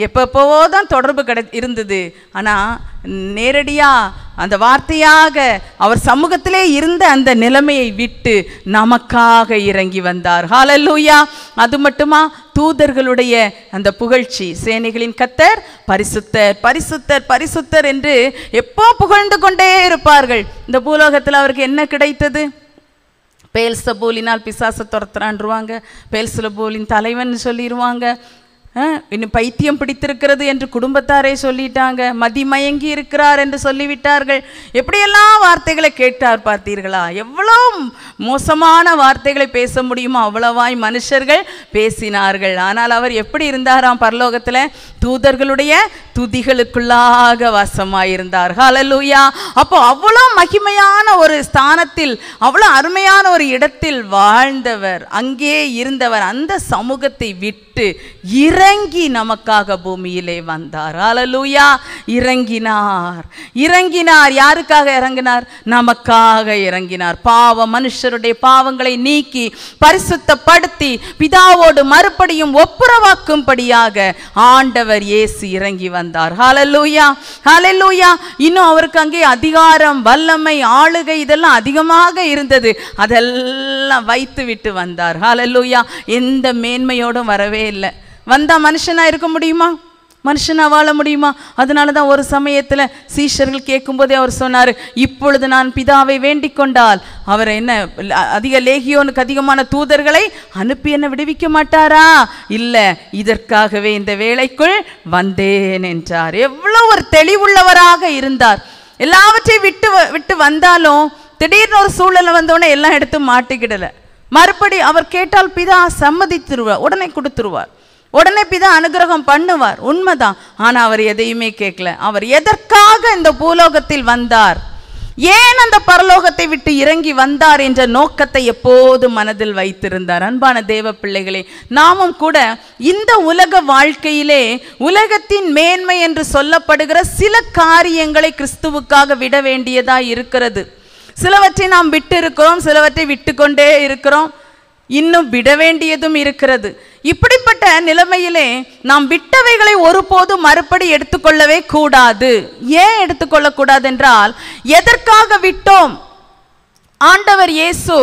எப்பப்போவோ தான் தொடர்பு கிட இருந்தது ஆனால் நேரடியாக அந்த வார்த்தையாக அவர் சமூகத்திலே இருந்த அந்த நிலைமையை விட்டு நமக்காக இறங்கி வந்தார் ஹாலல்லூயா அது மட்டுமா தூதர்களுடைய அந்த புகழ்ச்சி சேனைகளின் கத்தர் பரிசுத்தர் பரிசுத்தர் பரிசுத்தர் என்று எப்போ புகழ்ந்து கொண்டே இருப்பார்கள் இந்த பூலோகத்தில் அவருக்கு என்ன கிடைத்தது பேல்ச பூலினால் பிசாசை துரத்துறான்ருவாங்க பூலின் தலைவன் சொல்லிடுவாங்க இன்னும் பைத்தியம் பிடித்திருக்கிறது என்று குடும்பத்தாரே சொல்லிட்டாங்க மதிமயங்கி இருக்கிறார் என்று சொல்லிவிட்டார்கள் எப்படியெல்லாம் வார்த்தைகளை கேட்டார் பார்த்தீர்களா எவ்வளோ மோசமான வார்த்தைகளை பேச முடியுமோ அவ்வளவாய் மனுஷர்கள் பேசினார்கள் ஆனால் அவர் எப்படி இருந்தாராம் பரலோகத்தில் தூதர்களுடைய துதிகளுக்குள்ளாக வாசமாயிருந்தார் ஹலலூயா அப்போ அவ்வளோ மகிமையான ஒரு ஸ்தானத்தில் அவ்வளோ அருமையான ஒரு இடத்தில் வாழ்ந்தவர் அங்கே இருந்தவர் அந்த சமூகத்தை விட்டு இற இறங்கி நமக்காக பூமியிலே வந்தார் அலலூயா இறங்கினார் இறங்கினார் யாருக்காக இறங்கினார் நமக்காக இறங்கினார் பாவ மனுஷருடைய பாவங்களை நீக்கி பரிசுத்தப்படுத்தி பிதாவோடு மறுபடியும் ஒப்புரவாக்கும்படியாக ஆண்டவர் இயேசு இறங்கி வந்தார் ஹலலூயா ஹலலூயா இன்னும் அவருக்கு அங்கே அதிகாரம் வல்லமை ஆளுகை இதெல்லாம் அதிகமாக இருந்தது அதெல்லாம் வைத்து விட்டு வந்தார் ஹலலூயா எந்த மேன்மையோடும் வரவே இல்லை வந்தால் மனுஷனாக இருக்க முடியுமா மனுஷனாக வாழ முடியுமா அதனால தான் ஒரு சமயத்தில் சீஷர்கள் கேட்கும்போதே அவர் சொன்னார் இப்பொழுது நான் பிதாவை வேண்டிக் கொண்டால் அவர் என்ன அதிக லேகியோனுக்கு அதிகமான தூதர்களை அனுப்பி என்ன விடுவிக்க மாட்டாரா இல்லை இதற்காகவே இந்த வேலைக்குள் வந்தேன் என்றார் எவ்வளோ ஒரு தெளிவுள்ளவராக இருந்தார் எல்லாவற்றையும் விட்டு விட்டு வந்தாலும் திடீர்னு ஒரு சூழலை வந்தோடனே எல்லாம் எடுத்து மாட்டிக்கிடலை மறுபடி அவர் கேட்டால் பிதா சம்மதித்துருவார் உடனே கொடுத்துருவார் உடனே பிதா அனுகிரகம் பண்ணுவார் உண்மைதான் ஆனால் அவர் எதையுமே கேட்கல அவர் எதற்காக இந்த பூலோகத்தில் வந்தார் ஏன் அந்த பரலோகத்தை விட்டு இறங்கி வந்தார் என்ற நோக்கத்தை எப்போது மனதில் வைத்திருந்தார் அன்பான தேவ பிள்ளைகளே நாமும் கூட இந்த உலக வாழ்க்கையிலே உலகத்தின் மேன்மை என்று சொல்லப்படுகிற சில காரியங்களை கிறிஸ்துவுக்காக விட வேண்டியதாக இருக்கிறது சிலவற்றை நாம் விட்டு இருக்கிறோம் சிலவற்றை விட்டு கொண்டே இருக்கிறோம் இன்னும் விட வேண்டியதும் இருக்கிறது இப்படிப்பட்ட நிலைமையிலே நாம் விட்டவைகளை ஒருபோதும் மறுபடி எடுத்துக்கொள்ளவே கூடாது ஏன் எடுத்துக்கொள்ளக்கூடாது என்றால் எதற்காக விட்டோம் ஆண்டவர் இயேசு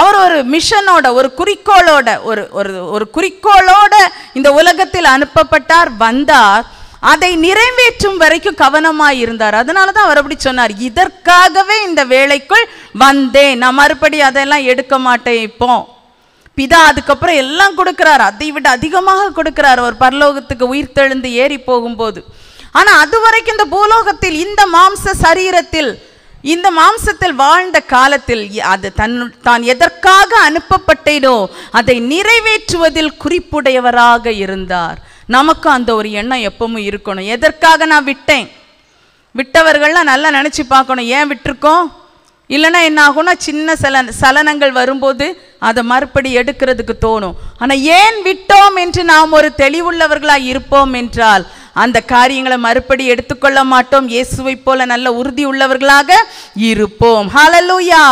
அவர் ஒரு மிஷனோட ஒரு குறிக்கோளோட ஒரு ஒரு ஒரு குறிக்கோளோட இந்த உலகத்தில் அனுப்பப்பட்டார் வந்தார் அதை நிறைவேற்றும் வரைக்கும் கவனமாக இருந்தார் அதனால தான் அவர் அப்படி சொன்னார் இதற்காகவே இந்த வேலைக்குள் வந்தேன் நான் மறுபடி அதெல்லாம் எடுக்க மாட்டேன் இப்போ பிதா அதுக்கப்புறம் எல்லாம் கொடுக்குறாரு அதை விட அதிகமாக கொடுக்குறார் ஒரு பரலோகத்துக்கு உயிர்த்தெழுந்து ஏறி போகும்போது ஆனால் அது வரைக்கும் இந்த பூலோகத்தில் இந்த மாம்ச சரீரத்தில் இந்த மாம்சத்தில் வாழ்ந்த காலத்தில் அது தன் தான் எதற்காக அனுப்பப்பட்டேனோ அதை நிறைவேற்றுவதில் குறிப்புடையவராக இருந்தார் நமக்கு அந்த ஒரு எண்ணம் எப்பவும் இருக்கணும் எதற்காக நான் விட்டேன் விட்டவர்கள்லாம் நல்லா நினச்சி பார்க்கணும் ஏன் விட்டுருக்கோம் இல்லைன்னா என்ன ஆகும்னா சின்ன சல சலனங்கள் வரும்போது அதை மறுபடி எடுக்கிறதுக்கு தோணும் ஆனால் ஏன் விட்டோம் என்று நாம் ஒரு தெளிவுள்ளவர்களாக இருப்போம் என்றால் அந்த காரியங்களை மறுபடி எடுத்துக்கொள்ள மாட்டோம் இயேசுவை போல நல்ல உறுதி உள்ளவர்களாக இருப்போம் ஹலலூயா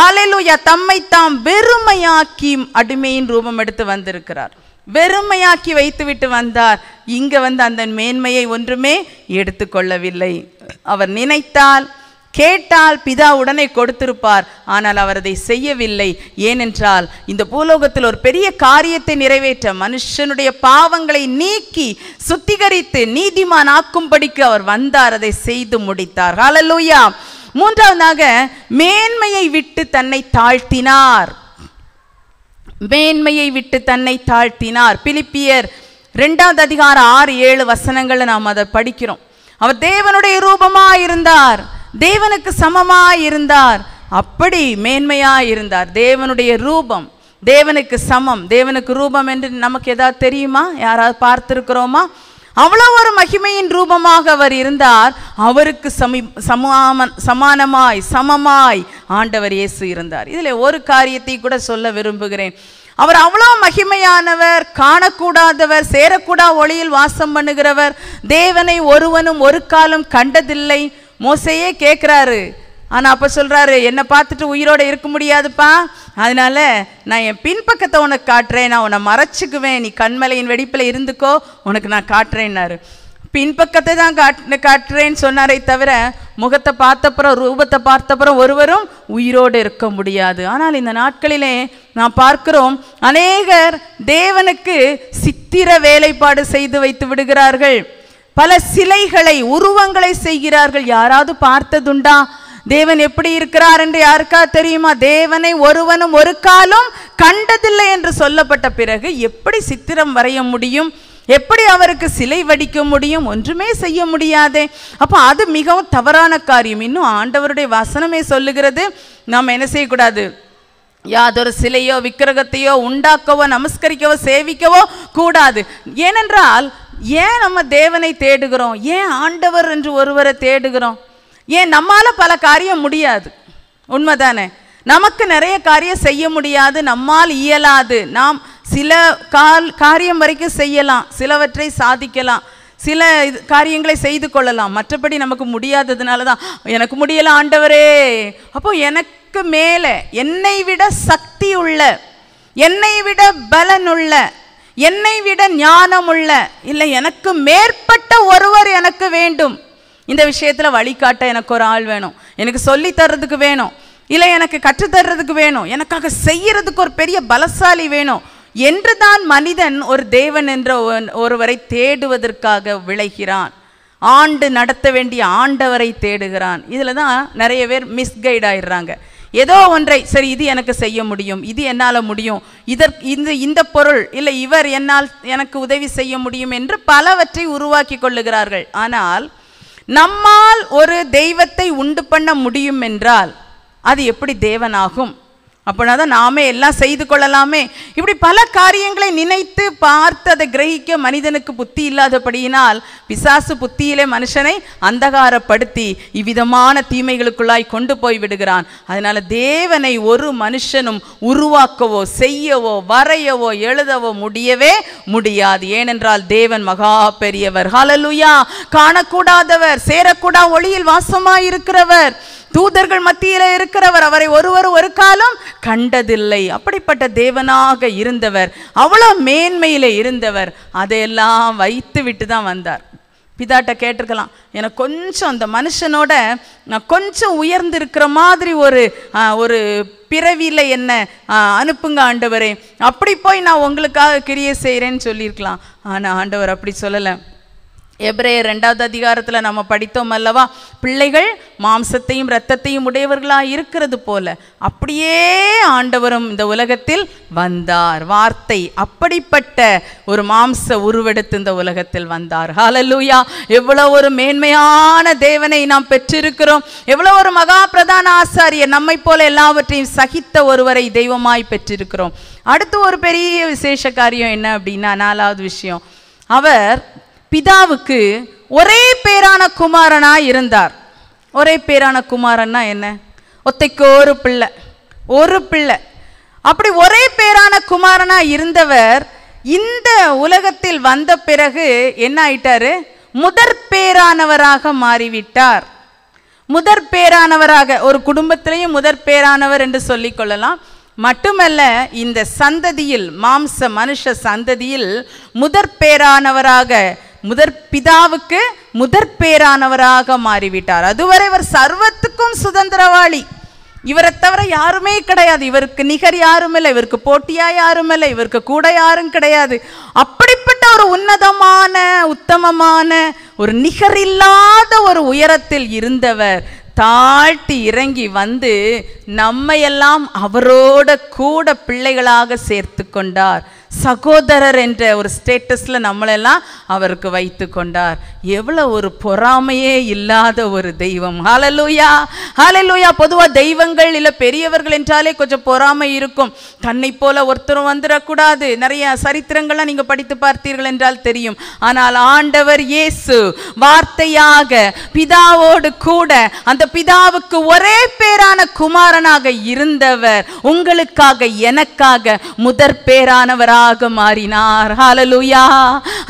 ஹலலூயா தம்மை தாம் வெறுமையாக்கி அடிமையின் ரூபம் எடுத்து வந்திருக்கிறார் வெறுமையாக்கி வைத்துவிட்டு வந்தார் இங்கே வந்து அந்த மேன்மையை ஒன்றுமே எடுத்துக்கொள்ளவில்லை அவர் நினைத்தால் கேட்டால் பிதா உடனே கொடுத்திருப்பார் ஆனால் அவர் அதை செய்யவில்லை ஏனென்றால் இந்த பூலோகத்தில் ஒரு பெரிய காரியத்தை நிறைவேற்ற மனுஷனுடைய பாவங்களை நீக்கி சுத்திகரித்து நீதிமான் ஆக்கும்படிக்கு அவர் வந்தார் அதை செய்து முடித்தார் ஹாலலூயா மூன்றாவதாக மேன்மையை விட்டு தன்னை தாழ்த்தினார் மேன்மையை விட்டு தன்னை தாழ்த்தினார் பிலிப்பியர் ரெண்டாவது அதிகாரம் ஆறு ஏழு வசனங்களை நாம் அதை படிக்கிறோம் அவர் தேவனுடைய ரூபமாக இருந்தார் தேவனுக்கு சமமாக இருந்தார் அப்படி மேன்மையாக இருந்தார் தேவனுடைய ரூபம் தேவனுக்கு சமம் தேவனுக்கு ரூபம் என்று நமக்கு ஏதாவது தெரியுமா யாராவது பார்த்துருக்கிறோமா அவ்வளோ ஒரு மகிமையின் ரூபமாக அவர் இருந்தார் அவருக்கு சமி சமாம சமானமாய் சமமாய் ஆண்டவர் இயேசு இருந்தார் இதில் ஒரு காரியத்தை கூட சொல்ல விரும்புகிறேன் அவர் அவ்வளோ மகிமையானவர் காணக்கூடாதவர் சேரக்கூடா ஒளியில் வாசம் பண்ணுகிறவர் தேவனை ஒருவனும் ஒரு காலம் கண்டதில்லை மோசையே கேட்குறாரு ஆனால் அப்போ சொல்கிறாரு என்னை பார்த்துட்டு உயிரோடு இருக்க முடியாதுப்பா அதனால நான் என் பின்பக்கத்தை உனக்கு காட்டுறேன் நான் உன்னை மறைச்சிக்குவேன் நீ கண்மலையின் வெடிப்பில் இருந்துக்கோ உனக்கு நான் காட்டுறேன்னாரு பின்பக்கத்தை தான் காட் காட்டுறேன்னு சொன்னாரே தவிர முகத்தை பார்த்தப்புறம் ரூபத்தை பார்த்தப்புறம் ஒருவரும் உயிரோடு இருக்க முடியாது ஆனால் இந்த நாட்களிலே நான் பார்க்கிறோம் அநேகர் தேவனுக்கு சித்திர வேலைப்பாடு செய்து வைத்து விடுகிறார்கள் பல சிலைகளை உருவங்களை செய்கிறார்கள் யாராவது பார்த்ததுண்டா தேவன் எப்படி இருக்கிறார் என்று யாருக்கா தெரியுமா தேவனை ஒருவனும் ஒரு காலம் கண்டதில்லை என்று சொல்லப்பட்ட பிறகு எப்படி சித்திரம் வரைய முடியும் எப்படி அவருக்கு சிலை வடிக்க முடியும் ஒன்றுமே செய்ய முடியாதே அப்போ அது மிகவும் தவறான காரியம் இன்னும் ஆண்டவருடைய வசனமே சொல்லுகிறது நாம் என்ன செய்யக்கூடாது யாதொரு சிலையோ விக்கிரகத்தையோ உண்டாக்கவோ நமஸ்கரிக்கவோ சேவிக்கவோ கூடாது ஏனென்றால் ஏன் நம்ம தேவனை தேடுகிறோம் ஏன் ஆண்டவர் என்று ஒருவரை தேடுகிறோம் ஏன் நம்மால் பல காரியம் முடியாது உண்மைதானே நமக்கு நிறைய காரியம் செய்ய முடியாது நம்மால் இயலாது நாம் சில கால் காரியம் வரைக்கும் செய்யலாம் சிலவற்றை சாதிக்கலாம் சில காரியங்களை செய்து கொள்ளலாம் மற்றபடி நமக்கு முடியாததுனால தான் எனக்கு முடியலை ஆண்டவரே அப்போ எனக்கு மேலே என்னை விட சக்தி உள்ள என்னை விட பலனுள்ள என்னை விட ஞானமுள்ள இல்லை எனக்கு மேற்பட்ட ஒருவர் எனக்கு வேண்டும் இந்த விஷயத்தில் வழிகாட்ட எனக்கு ஒரு ஆள் வேணும் எனக்கு சொல்லி தர்றதுக்கு வேணும் இல்லை எனக்கு கற்றுத்தர்றதுக்கு வேணும் எனக்காக செய்யறதுக்கு ஒரு பெரிய பலசாலி வேணும் என்று தான் மனிதன் ஒரு தேவன் என்ற ஒருவரை தேடுவதற்காக விளைகிறான் ஆண்டு நடத்த வேண்டிய ஆண்டவரை தேடுகிறான் இதில் தான் நிறைய பேர் மிஸ்கைட் ஆயிடுறாங்க ஏதோ ஒன்றை சரி இது எனக்கு செய்ய முடியும் இது என்னால் முடியும் இதற்கு இந்த இந்த பொருள் இல்லை இவர் என்னால் எனக்கு உதவி செய்ய முடியும் என்று பலவற்றை உருவாக்கி கொள்ளுகிறார்கள் ஆனால் நம்மால் ஒரு தெய்வத்தை உண்டு பண்ண முடியும் என்றால் அது எப்படி தேவனாகும் அப்படின்னா தான் நாமே எல்லாம் செய்து கொள்ளலாமே இப்படி பல காரியங்களை நினைத்து பார்த்து அதை கிரகிக்க மனிதனுக்கு புத்தி இல்லாதபடியினால் பிசாசு புத்தியிலே மனுஷனை அந்தகாரப்படுத்தி இவ்விதமான தீமைகளுக்குள்ளாய் கொண்டு போய் விடுகிறான் அதனால் தேவனை ஒரு மனுஷனும் உருவாக்கவோ செய்யவோ வரையவோ எழுதவோ முடியவே முடியாது ஏனென்றால் தேவன் மகா பெரியவர் ஹாலலுயா காணக்கூடாதவர் சேரக்கூடா ஒளியில் வாசமாயிருக்கிறவர் தூதர்கள் மத்தியில இருக்கிறவர் அவரை ஒருவர் ஒரு காலம் கண்டதில்லை அப்படிப்பட்ட தேவனாக இருந்தவர் அவ்வளோ மேன்மையில இருந்தவர் அதையெல்லாம் வைத்து விட்டு தான் வந்தார் பிதாட்ட கேட்டிருக்கலாம் எனக்கு கொஞ்சம் அந்த மனுஷனோட நான் கொஞ்சம் உயர்ந்திருக்கிற மாதிரி ஒரு ஒரு பிறவியில் என்ன அனுப்புங்க ஆண்டவரே அப்படி போய் நான் உங்களுக்காக கிரியை செய்கிறேன்னு சொல்லியிருக்கலாம் ஆனால் ஆண்டவர் அப்படி சொல்லலை எப்ரேயர் ரெண்டாவது அதிகாரத்தில் நம்ம படித்தோம் அல்லவா பிள்ளைகள் மாம்சத்தையும் இரத்தத்தையும் உடையவர்களாக இருக்கிறது போல அப்படியே ஆண்டவரும் இந்த உலகத்தில் வந்தார் வார்த்தை அப்படிப்பட்ட ஒரு மாம்ச உருவெடுத்து இந்த உலகத்தில் வந்தார் ஹாலலூயா எவ்வளோ ஒரு மேன்மையான தேவனை நாம் பெற்றிருக்கிறோம் எவ்வளோ ஒரு மகா பிரதான ஆசாரியர் நம்மை போல எல்லாவற்றையும் சகித்த ஒருவரை தெய்வமாய் பெற்றிருக்கிறோம் அடுத்து ஒரு பெரிய விசேஷ காரியம் என்ன அப்படின்னா நாலாவது விஷயம் அவர் பிதாவுக்கு ஒரே பேரான குமாரனா இருந்தார் ஒரே பேரான குமாரன்னா என்ன ஒத்தைக்கு ஒரு பிள்ளை ஒரு பிள்ளை அப்படி ஒரே பேரான குமாரனா இருந்தவர் இந்த உலகத்தில் வந்த பிறகு என்ன ஆயிட்டாரு முதற் பேரானவராக மாறிவிட்டார் முதற் பேரானவராக ஒரு குடும்பத்திலையும் முதற் பேரானவர் என்று கொள்ளலாம் மட்டுமல்ல இந்த சந்ததியில் மாம்ச மனுஷ சந்ததியில் முதற் பேரானவராக முதற் பிதாவுக்கு முதற் பேரானவராக மாறிவிட்டார் அதுவரை இவர் சர்வத்துக்கும் சுதந்திரவாளி இவரை தவிர யாருமே கிடையாது இவருக்கு நிகர் யாரும் இல்லை இவருக்கு போட்டியா யாரும் இல்லை இவருக்கு கூட யாரும் கிடையாது அப்படிப்பட்ட ஒரு உன்னதமான உத்தமமான ஒரு நிகர் இல்லாத ஒரு உயரத்தில் இருந்தவர் தாழ்த்தி இறங்கி வந்து நம்மையெல்லாம் அவரோட கூட பிள்ளைகளாக சேர்த்து கொண்டார் சகோதரர் என்ற ஒரு ஸ்டேட்டஸில் நம்மளெல்லாம் அவருக்கு வைத்து கொண்டார் எவ்வளோ ஒரு பொறாமையே இல்லாத ஒரு தெய்வம் ஹாலலூயா ஹாலலூயா பொதுவாக தெய்வங்கள் இல்லை பெரியவர்கள் என்றாலே கொஞ்சம் பொறாமை இருக்கும் தன்னை போல ஒருத்தரும் வந்துடக்கூடாது நிறைய சரித்திரங்கள்லாம் நீங்கள் படித்து பார்த்தீர்கள் என்றால் தெரியும் ஆனால் ஆண்டவர் இயேசு வார்த்தையாக பிதாவோடு கூட அந்த பிதாவுக்கு ஒரே பேரான குமாரனாக இருந்தவர் உங்களுக்காக எனக்காக முதற் பேரானவராக பிள்ளையாக மாறினார் ஹாலலூயா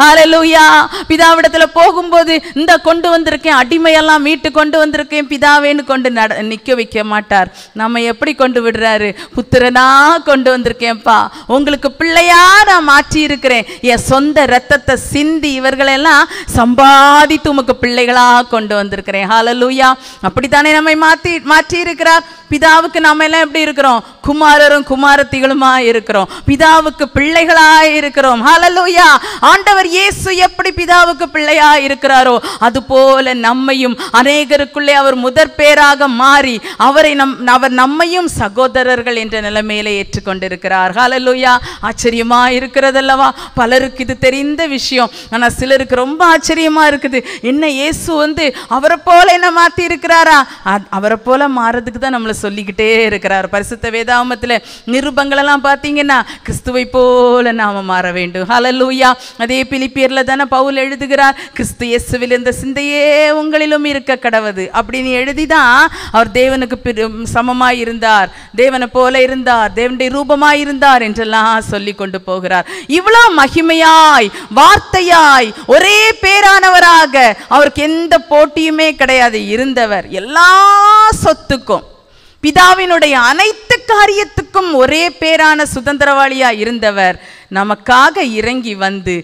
ஹாலலூயா பிதாவிடத்துல போகும்போது இந்த கொண்டு வந்திருக்கேன் அடிமையெல்லாம் மீட்டு கொண்டு வந்திருக்கேன் பிதாவேன்னு கொண்டு நட நிற்க வைக்க மாட்டார் நம்ம எப்படி கொண்டு விடுறாரு புத்திரனா கொண்டு வந்திருக்கேன்ப்பா உங்களுக்கு பிள்ளையா நான் மாற்றி இருக்கிறேன் என் சொந்த ரத்தத்தை சிந்தி இவர்களெல்லாம் சம்பாதித்து உமக்கு பிள்ளைகளாக கொண்டு வந்திருக்கிறேன் ஹாலலூயா அப்படித்தானே நம்மை மாற்றி மாற்றி இருக்கிறார் பிதாவுக்கு நம்ம எல்லாம் எப்படி இருக்கிறோம் குமாரரும் குமாரத்திகளுமா இருக்கிறோம் பிதாவுக்கு பிள்ளை பிள்ளைகளாய் இருக்கிறோம் ஹலலூயா ஆண்டவர் இயேசு எப்படி பிதாவுக்கு பிள்ளையா இருக்கிறாரோ அதுபோல நம்மையும் அநேகருக்குள்ளே அவர் முதற் பேராக மாறி அவரை நம் அவர் நம்மையும் சகோதரர்கள் என்ற நிலைமையில ஏற்றுக்கொண்டிருக்கிறார் ஹலலூயா ஆச்சரியமா இருக்கிறதல்லவா பலருக்கு இது தெரிந்த விஷயம் ஆனால் சிலருக்கு ரொம்ப ஆச்சரியமா இருக்குது என்ன இயேசு வந்து அவரை போல என்ன மாற்றி இருக்கிறாரா அவரை போல மாறதுக்கு தான் நம்மளை சொல்லிக்கிட்டே இருக்கிறார் பரிசுத்த வேதாமத்தில் நிருபங்களெல்லாம் பார்த்தீங்கன்னா கிறிஸ்துவை போ போல நாம மாற வேண்டும் ஹலலூயா அதே பிலிப்பியர்ல தானே பவுல் எழுதுகிறார் கிறிஸ்து இயேசுவில் இந்த சிந்தையே உங்களிலும் இருக்க கடவுது அப்படின்னு எழுதி தான் அவர் தேவனுக்கு சமமாய் இருந்தார் தேவனை போல இருந்தார் தேவனுடைய ரூபமாய் இருந்தார் என்றெல்லாம் சொல்லி கொண்டு போகிறார் இவ்வளோ மகிமையாய் வார்த்தையாய் ஒரே பேரானவராக அவருக்கு எந்த போட்டியுமே கிடையாது இருந்தவர் எல்லா சொத்துக்கும் பிதாவினுடைய அனைத்து காரியத்துக்கும் ஒரே பேரான சுதந்திரவாளியா இருந்தவர் நமக்காக இறங்கி வந்து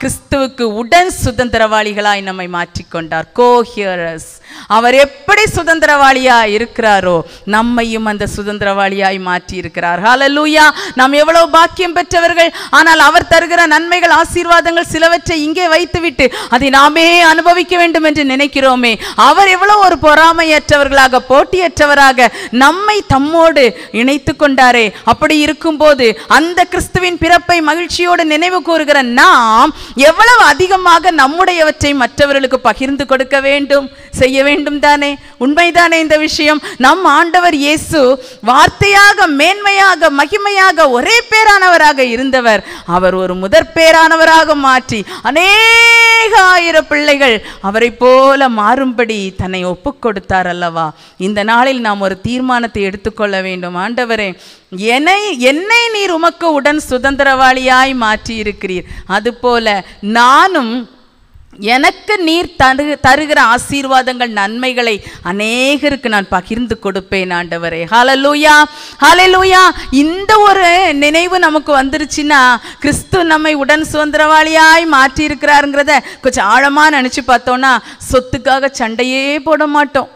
கிறிஸ்துவுக்கு உடன் சுதந்திரவாளிகளாய் நம்மை மாற்றிக்கொண்டார் கோஹியரஸ் அவர் எப்படி சுதந்திரவாளியா இருக்கிறாரோ நம்மையும் அந்த சுதந்திரவாளியாய் மாற்றி இருக்கிறார் ஹாலலூயா நாம் எவ்வளவு பாக்கியம் பெற்றவர்கள் ஆனால் அவர் தருகிற நன்மைகள் ஆசீர்வாதங்கள் சிலவற்றை இங்கே வைத்துவிட்டு அதை நாமே அனுபவிக்க வேண்டும் என்று நினைக்கிறோமே அவர் எவ்வளவு ஒரு பொறாமையற்றவர்களாக போட்டியற்றவராக நம்மை தம்மோடு இணைத்து கொண்டாரே அப்படி இருக்கும்போது அந்த கிறிஸ்துவின் பிறப்பை மகிழ்ச்சியோடு நினைவு கூறுகிற நாம் எவ்வளவு அதிகமாக நம்முடையவற்றை மற்றவர்களுக்கு பகிர்ந்து கொடுக்க வேண்டும் செய்ய வேண்டும் தானே உண்மைதானே இந்த விஷயம் நம் ஆண்டவர் இயேசு வார்த்தையாக மேன்மையாக மகிமையாக ஒரே பேரானவராக இருந்தவர் அவர் ஒரு முதற் பேரானவராக மாற்றி அநேக ஆயிரம் பிள்ளைகள் அவரை போல மாறும்படி தன்னை ஒப்புக் கொடுத்தார் அல்லவா இந்த நாளில் நாம் ஒரு தீர்மானத்தை எடுத்துக்கொள்ள வேண்டும் ஆண்டவரே என்னை என்னை நீர் உமக்கு உடன் சுதந்திரவாளியாய் மாற்றியிருக்கிறீர் அதுபோல நானும் எனக்கு நீர் தரு தருகிற ஆசீர்வாதங்கள் நன்மைகளை அநேகருக்கு நான் பகிர்ந்து கொடுப்பேன் ஆண்டவரே ஹலலூயா ஹலலூயா இந்த ஒரு நினைவு நமக்கு வந்துருச்சுன்னா கிறிஸ்து நம்மை உடன் சுதந்திரவாளியாய் மாற்றியிருக்கிறாருங்கிறத கொஞ்சம் ஆழமாக நினச்சி பார்த்தோன்னா சொத்துக்காக சண்டையே போட மாட்டோம்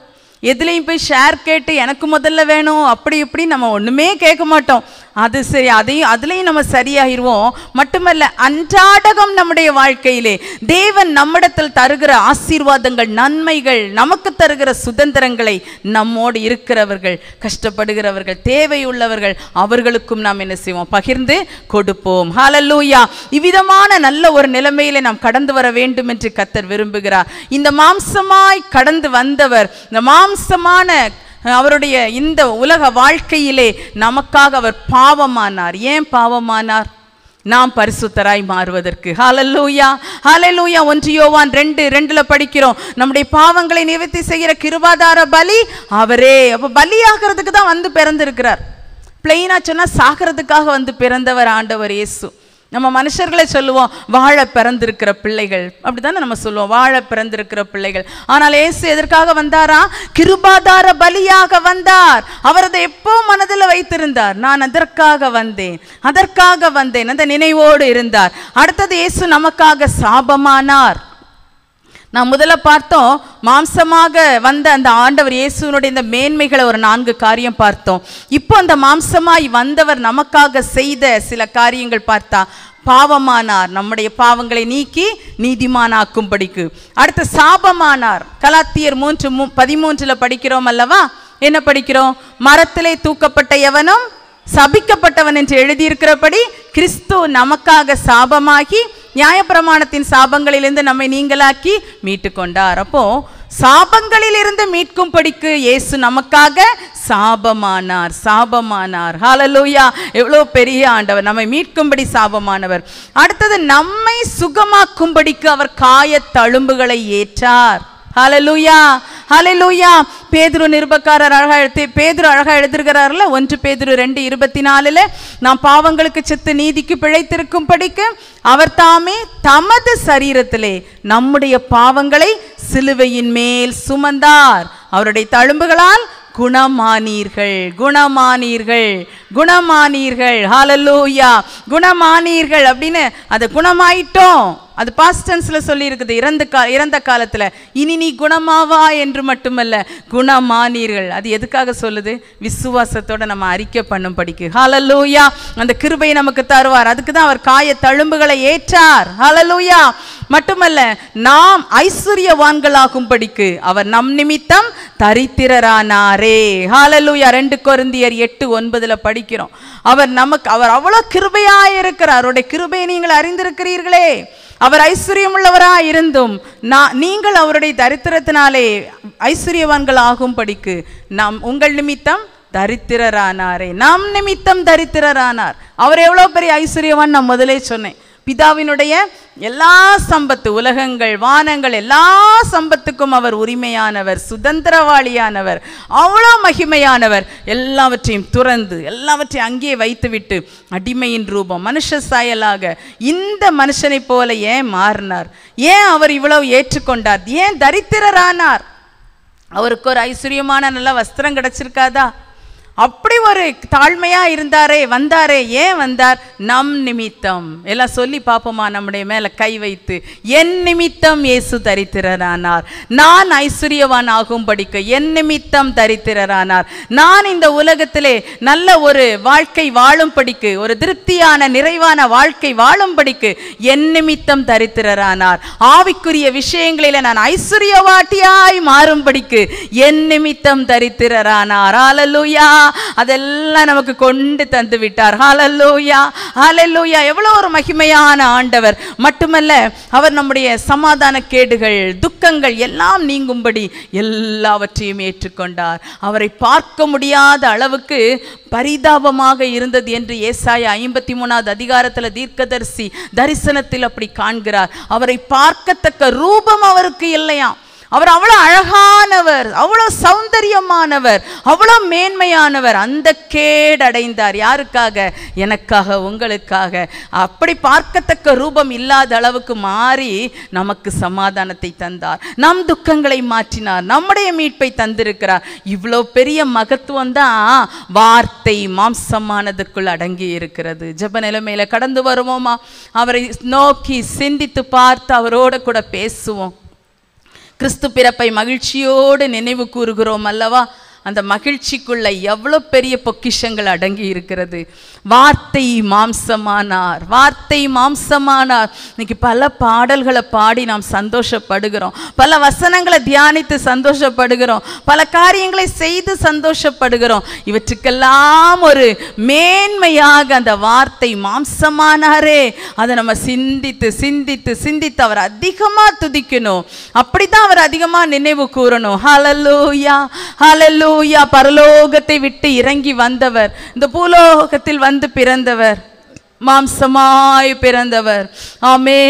எதுலேயும் போய் ஷேர் கேட்டு எனக்கு முதல்ல வேணும் அப்படி இப்படி நம்ம ஒன்றுமே கேட்க மாட்டோம் அது சரி அதையும் அதுலேயும் நம்ம சரியாயிருவோம் மட்டுமல்ல அன்றாடகம் நம்முடைய வாழ்க்கையிலே தேவன் நம்மிடத்தில் தருகிற ஆசீர்வாதங்கள் நன்மைகள் நமக்கு தருகிற சுதந்திரங்களை நம்மோடு இருக்கிறவர்கள் கஷ்டப்படுகிறவர்கள் தேவையுள்ளவர்கள் அவர்களுக்கும் நாம் என்ன செய்வோம் பகிர்ந்து கொடுப்போம் ஹாலல்லூயா இவ்விதமான நல்ல ஒரு நிலைமையில நாம் கடந்து வர வேண்டும் என்று கத்தர் விரும்புகிறார் இந்த மாம்சமாய் கடந்து வந்தவர் இந்த மாம்சமான அவருடைய இந்த உலக வாழ்க்கையிலே நமக்காக அவர் பாவமானார் ஏன் பாவமானார் நாம் பரிசுத்தராய் மாறுவதற்கு ஹலல்லூயா ஹலல்லூயா ஒன்று யோவான் ரெண்டு ரெண்டுல படிக்கிறோம் நம்முடைய பாவங்களை நிவர்த்தி செய்கிற கிருபாதார பலி அவரே அப்போ பலியாகிறதுக்கு தான் வந்து பிறந்திருக்கிறார் பிளெயினாக சொன்னால் சாகிறதுக்காக வந்து பிறந்தவர் ஆண்டவர் இயேசு நம்ம மனுஷர்களை சொல்லுவோம் வாழ பிறந்திருக்கிற பிள்ளைகள் அப்படித்தானே நம்ம சொல்லுவோம் வாழ பிறந்திருக்கிற பிள்ளைகள் ஆனால் ஏசு எதற்காக வந்தாரா கிருபாதார பலியாக வந்தார் அவரதை எப்போ மனதில் வைத்திருந்தார் நான் அதற்காக வந்தேன் அதற்காக வந்தேன் அந்த நினைவோடு இருந்தார் அடுத்தது இயேசு நமக்காக சாபமானார் நான் முதல்ல பார்த்தோம் மாம்சமாக வந்த அந்த ஆண்டவர் இயேசுனுடைய இந்த மேன்மைகளை ஒரு நான்கு காரியம் பார்த்தோம் இப்போ அந்த மாம்சமாய் வந்தவர் நமக்காக செய்த சில காரியங்கள் பார்த்தா பாவமானார் நம்முடைய பாவங்களை நீக்கி நீதிமானாக்கும்படிக்கு அடுத்து சாபமானார் கலாத்தியர் மூன்று பதிமூன்றில் படிக்கிறோம் அல்லவா என்ன படிக்கிறோம் மரத்திலே தூக்கப்பட்ட எவனும் சபிக்கப்பட்டவன் என்று எழுதியிருக்கிறபடி கிறிஸ்து நமக்காக சாபமாகி நியாயப்பிரமாணத்தின் சாபங்களிலிருந்து நம்மை நீங்களாக்கி மீட்டு கொண்டார் அப்போ சாபங்களிலிருந்து மீட்கும்படிக்கு இயேசு நமக்காக சாபமானார் சாபமானார் ஹாலலூயா எவ்வளோ பெரிய ஆண்டவர் நம்மை மீட்கும்படி சாபமானவர் அடுத்தது நம்மை சுகமாக்கும்படிக்கு அவர் காய தழும்புகளை ஏற்றார் ஹலலூயா ஹலலூயா பேதுரு நிருபக்காரர் அழகா எழுத்து பேதுரு அழகா எழுதிருக்கிறார்ல ஒன்று பேதுரு ரெண்டு இருபத்தி நாலுல நாம் பாவங்களுக்கு செத்து நீதிக்கு பிழைத்திருக்கும் படிக்கு அவர் தாமே தமது சரீரத்திலே நம்முடைய பாவங்களை சிலுவையின் மேல் சுமந்தார் அவருடைய தழும்புகளால் குணமானீர்கள் குணமானீர்கள் குணமானீர்கள் ஹாலலூயா குணமானீர்கள் அப்படின்னு அது குணமாயிட்டோம் அது பாஸ்டன்ஸில் சொல்லியிருக்குது இறந்து கா இறந்த காலத்தில் இனி நீ குணமாவா என்று மட்டுமல்ல குணமானீர்கள் அது எதுக்காக சொல்லுது விசுவாசத்தோட நம்ம அறிக்கை பண்ணும் படிக்கு ஹலலூயா அந்த கிருபையை நமக்கு தருவார் அதுக்கு தான் அவர் காய தழும்புகளை ஏற்றார் ஹாலலூயா மட்டுமல்ல நாம் ஐஸ்வர்யவான்களாகும் படிக்கு அவர் நம் நிமித்தம் தரித்திரரானாரே ஹாலலூயா ரெண்டு கொருந்தியர் எட்டு ஒன்பதுல படி படிக்கிறோம் அவர் நமக்கு அவர் அவ்வளோ கிருபையாக இருக்கிறார் அவருடைய கிருபையை நீங்கள் அறிந்திருக்கிறீர்களே அவர் ஐஸ்வர்யம் உள்ளவராக இருந்தும் நான் நீங்கள் அவருடைய தரித்திரத்தினாலே ஐஸ்வர்யவான்கள் ஆகும் படிக்கு நாம் உங்கள் நிமித்தம் தரித்திரரானாரே நாம் நிமித்தம் தரித்திரரானார் அவர் எவ்வளோ பெரிய ஐஸ்வர்யவான் நான் முதலே சொன்னேன் பிதாவினுடைய எல்லா சம்பத்து உலகங்கள் வானங்கள் எல்லா சம்பத்துக்கும் அவர் உரிமையானவர் சுதந்திரவாளியானவர் அவ்வளோ மகிமையானவர் எல்லாவற்றையும் துறந்து எல்லாவற்றையும் அங்கேயே வைத்துவிட்டு அடிமையின் ரூபம் மனுஷ சாயலாக இந்த மனுஷனைப் போல ஏன் மாறினார் ஏன் அவர் இவ்வளவு ஏற்றுக்கொண்டார் ஏன் தரித்திரரானார் அவருக்கு ஒரு ஐஸ்வர்யமான நல்ல வஸ்திரம் கிடைச்சிருக்காதா அப்படி ஒரு தாழ்மையாக இருந்தாரே வந்தாரே ஏன் வந்தார் நம் நிமித்தம் எல்லாம் சொல்லி பார்ப்போமா நம்முடைய மேலே கை வைத்து என் நிமித்தம் இயேசு தரித்திரரானார் நான் ஐஸ்வர்யவான் ஆகும்படிக்கு என் நிமித்தம் தரித்திரரானார் நான் இந்த உலகத்திலே நல்ல ஒரு வாழ்க்கை வாழும்படிக்கு ஒரு திருப்தியான நிறைவான வாழ்க்கை வாழும்படிக்கு என் நிமித்தம் தரித்திரரானார் ஆவிக்குரிய விஷயங்களில் நான் ஐஸ்வர்யவாட்டியாய் மாறும்படிக்கு என் நிமித்தம் தரித்திரரானார் ஆலலுயா அதெல்லாம் நமக்கு கொண்டு தந்து விட்டார் ஹாலல்லூயா ஹாலல்லூயா எவ்வளோ ஒரு மகிமையான ஆண்டவர் மட்டுமல்ல அவர் நம்முடைய சமாதான கேடுகள் துக்கங்கள் எல்லாம் நீங்கும்படி எல்லாவற்றையும் ஏற்றுக்கொண்டார் அவரை பார்க்க முடியாத அளவுக்கு பரிதாபமாக இருந்தது என்று ஏசாய ஐம்பத்தி மூணாவது அதிகாரத்தில் தீர்க்கதரிசி தரிசனத்தில் அப்படி காண்கிறார் அவரை பார்க்கத்தக்க ரூபம் அவருக்கு இல்லையா அவர் அவ்வளோ அழகானவர் அவ்வளோ சௌந்தரியமானவர் அவ்வளோ மேன்மையானவர் அந்த கேடடைந்தார் யாருக்காக எனக்காக உங்களுக்காக அப்படி பார்க்கத்தக்க ரூபம் இல்லாத அளவுக்கு மாறி நமக்கு சமாதானத்தை தந்தார் நம் துக்கங்களை மாற்றினார் நம்முடைய மீட்பை தந்திருக்கிறார் இவ்வளோ பெரிய மகத்துவம் தான் வார்த்தை மாம்சமானதற்குள் அடங்கி இருக்கிறது ஜப நிலைமையில் கடந்து வருவோமா அவரை நோக்கி சிந்தித்து பார்த்து அவரோட கூட பேசுவோம் கிறிஸ்து பிறப்பை மகிழ்ச்சியோடு நினைவு கூறுகிறோம் அல்லவா அந்த மகிழ்ச்சிக்குள்ள எவ்வளோ பெரிய பொக்கிஷங்கள் அடங்கி இருக்கிறது வார்த்தை மாம்சமானார் வார்த்தை மாம்சமானார் இன்னைக்கு பல பாடல்களை பாடி நாம் சந்தோஷப்படுகிறோம் பல வசனங்களை தியானித்து சந்தோஷப்படுகிறோம் பல காரியங்களை செய்து சந்தோஷப்படுகிறோம் இவற்றுக்கெல்லாம் ஒரு மேன்மையாக அந்த வார்த்தை மாம்சமானாரே அதை நம்ம சிந்தித்து சிந்தித்து சிந்தித்து அவர் அதிகமாக துதிக்கணும் தான் அவர் அதிகமாக நினைவு கூறணும் ஹலலூயா ஹலலூ அல்லேலூயா பரலோகத்தை விட்டு இறங்கி வந்தவர் இந்த பூலோகத்தில் வந்து பிறந்தவர் மாம்சமாய் பிறந்தவர் ஆமே